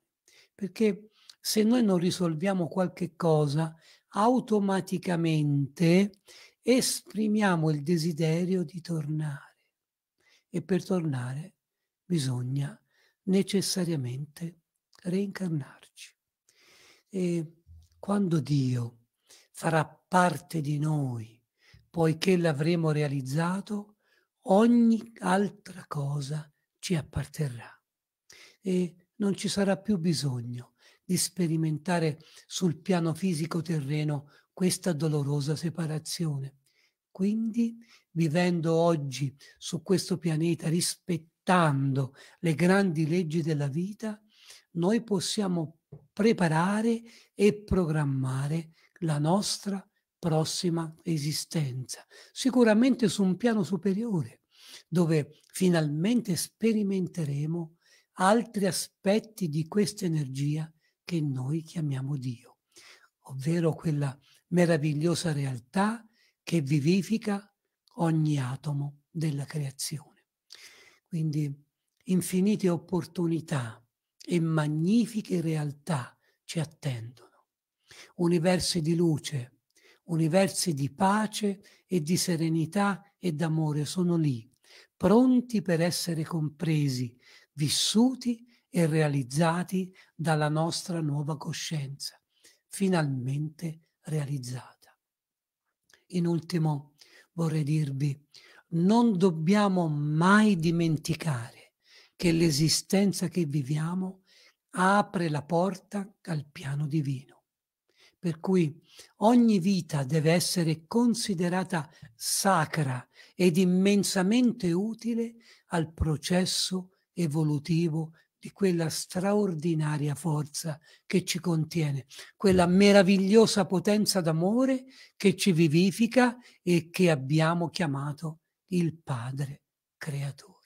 Perché se noi non risolviamo qualche cosa, automaticamente esprimiamo il desiderio di tornare. E per tornare bisogna necessariamente reincarnarci. E quando Dio farà parte di noi, poiché l'avremo realizzato, ogni altra cosa ci apparterrà e non ci sarà più bisogno di sperimentare sul piano fisico terreno questa dolorosa separazione. Quindi, vivendo oggi su questo pianeta, rispettando le grandi leggi della vita, noi possiamo preparare e programmare la nostra prossima esistenza, sicuramente su un piano superiore, dove finalmente sperimenteremo altri aspetti di questa energia che noi chiamiamo Dio, ovvero quella meravigliosa realtà che vivifica ogni atomo della creazione. Quindi infinite opportunità e magnifiche realtà ci attendono, universi di luce, universi di pace e di serenità e d'amore sono lì, pronti per essere compresi, vissuti e e realizzati dalla nostra nuova coscienza, finalmente realizzata. In ultimo vorrei dirvi, non dobbiamo mai dimenticare che l'esistenza che viviamo apre la porta al piano divino. Per cui ogni vita deve essere considerata sacra ed immensamente utile al processo evolutivo di quella straordinaria forza che ci contiene, quella meravigliosa potenza d'amore che ci vivifica e che abbiamo chiamato il Padre Creatore.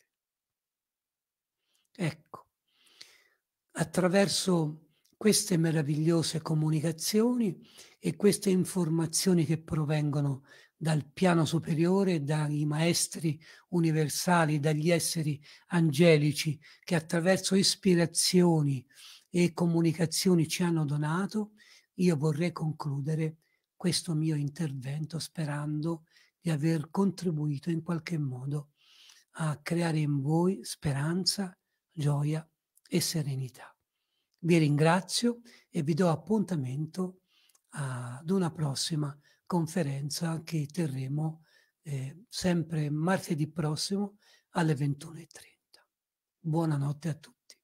Ecco, attraverso queste meravigliose comunicazioni e queste informazioni che provengono dal piano superiore, dai maestri universali, dagli esseri angelici che attraverso ispirazioni e comunicazioni ci hanno donato, io vorrei concludere questo mio intervento sperando di aver contribuito in qualche modo a creare in voi speranza, gioia e serenità. Vi ringrazio e vi do appuntamento ad una prossima conferenza che terremo eh, sempre martedì prossimo alle 21.30. Buonanotte a tutti.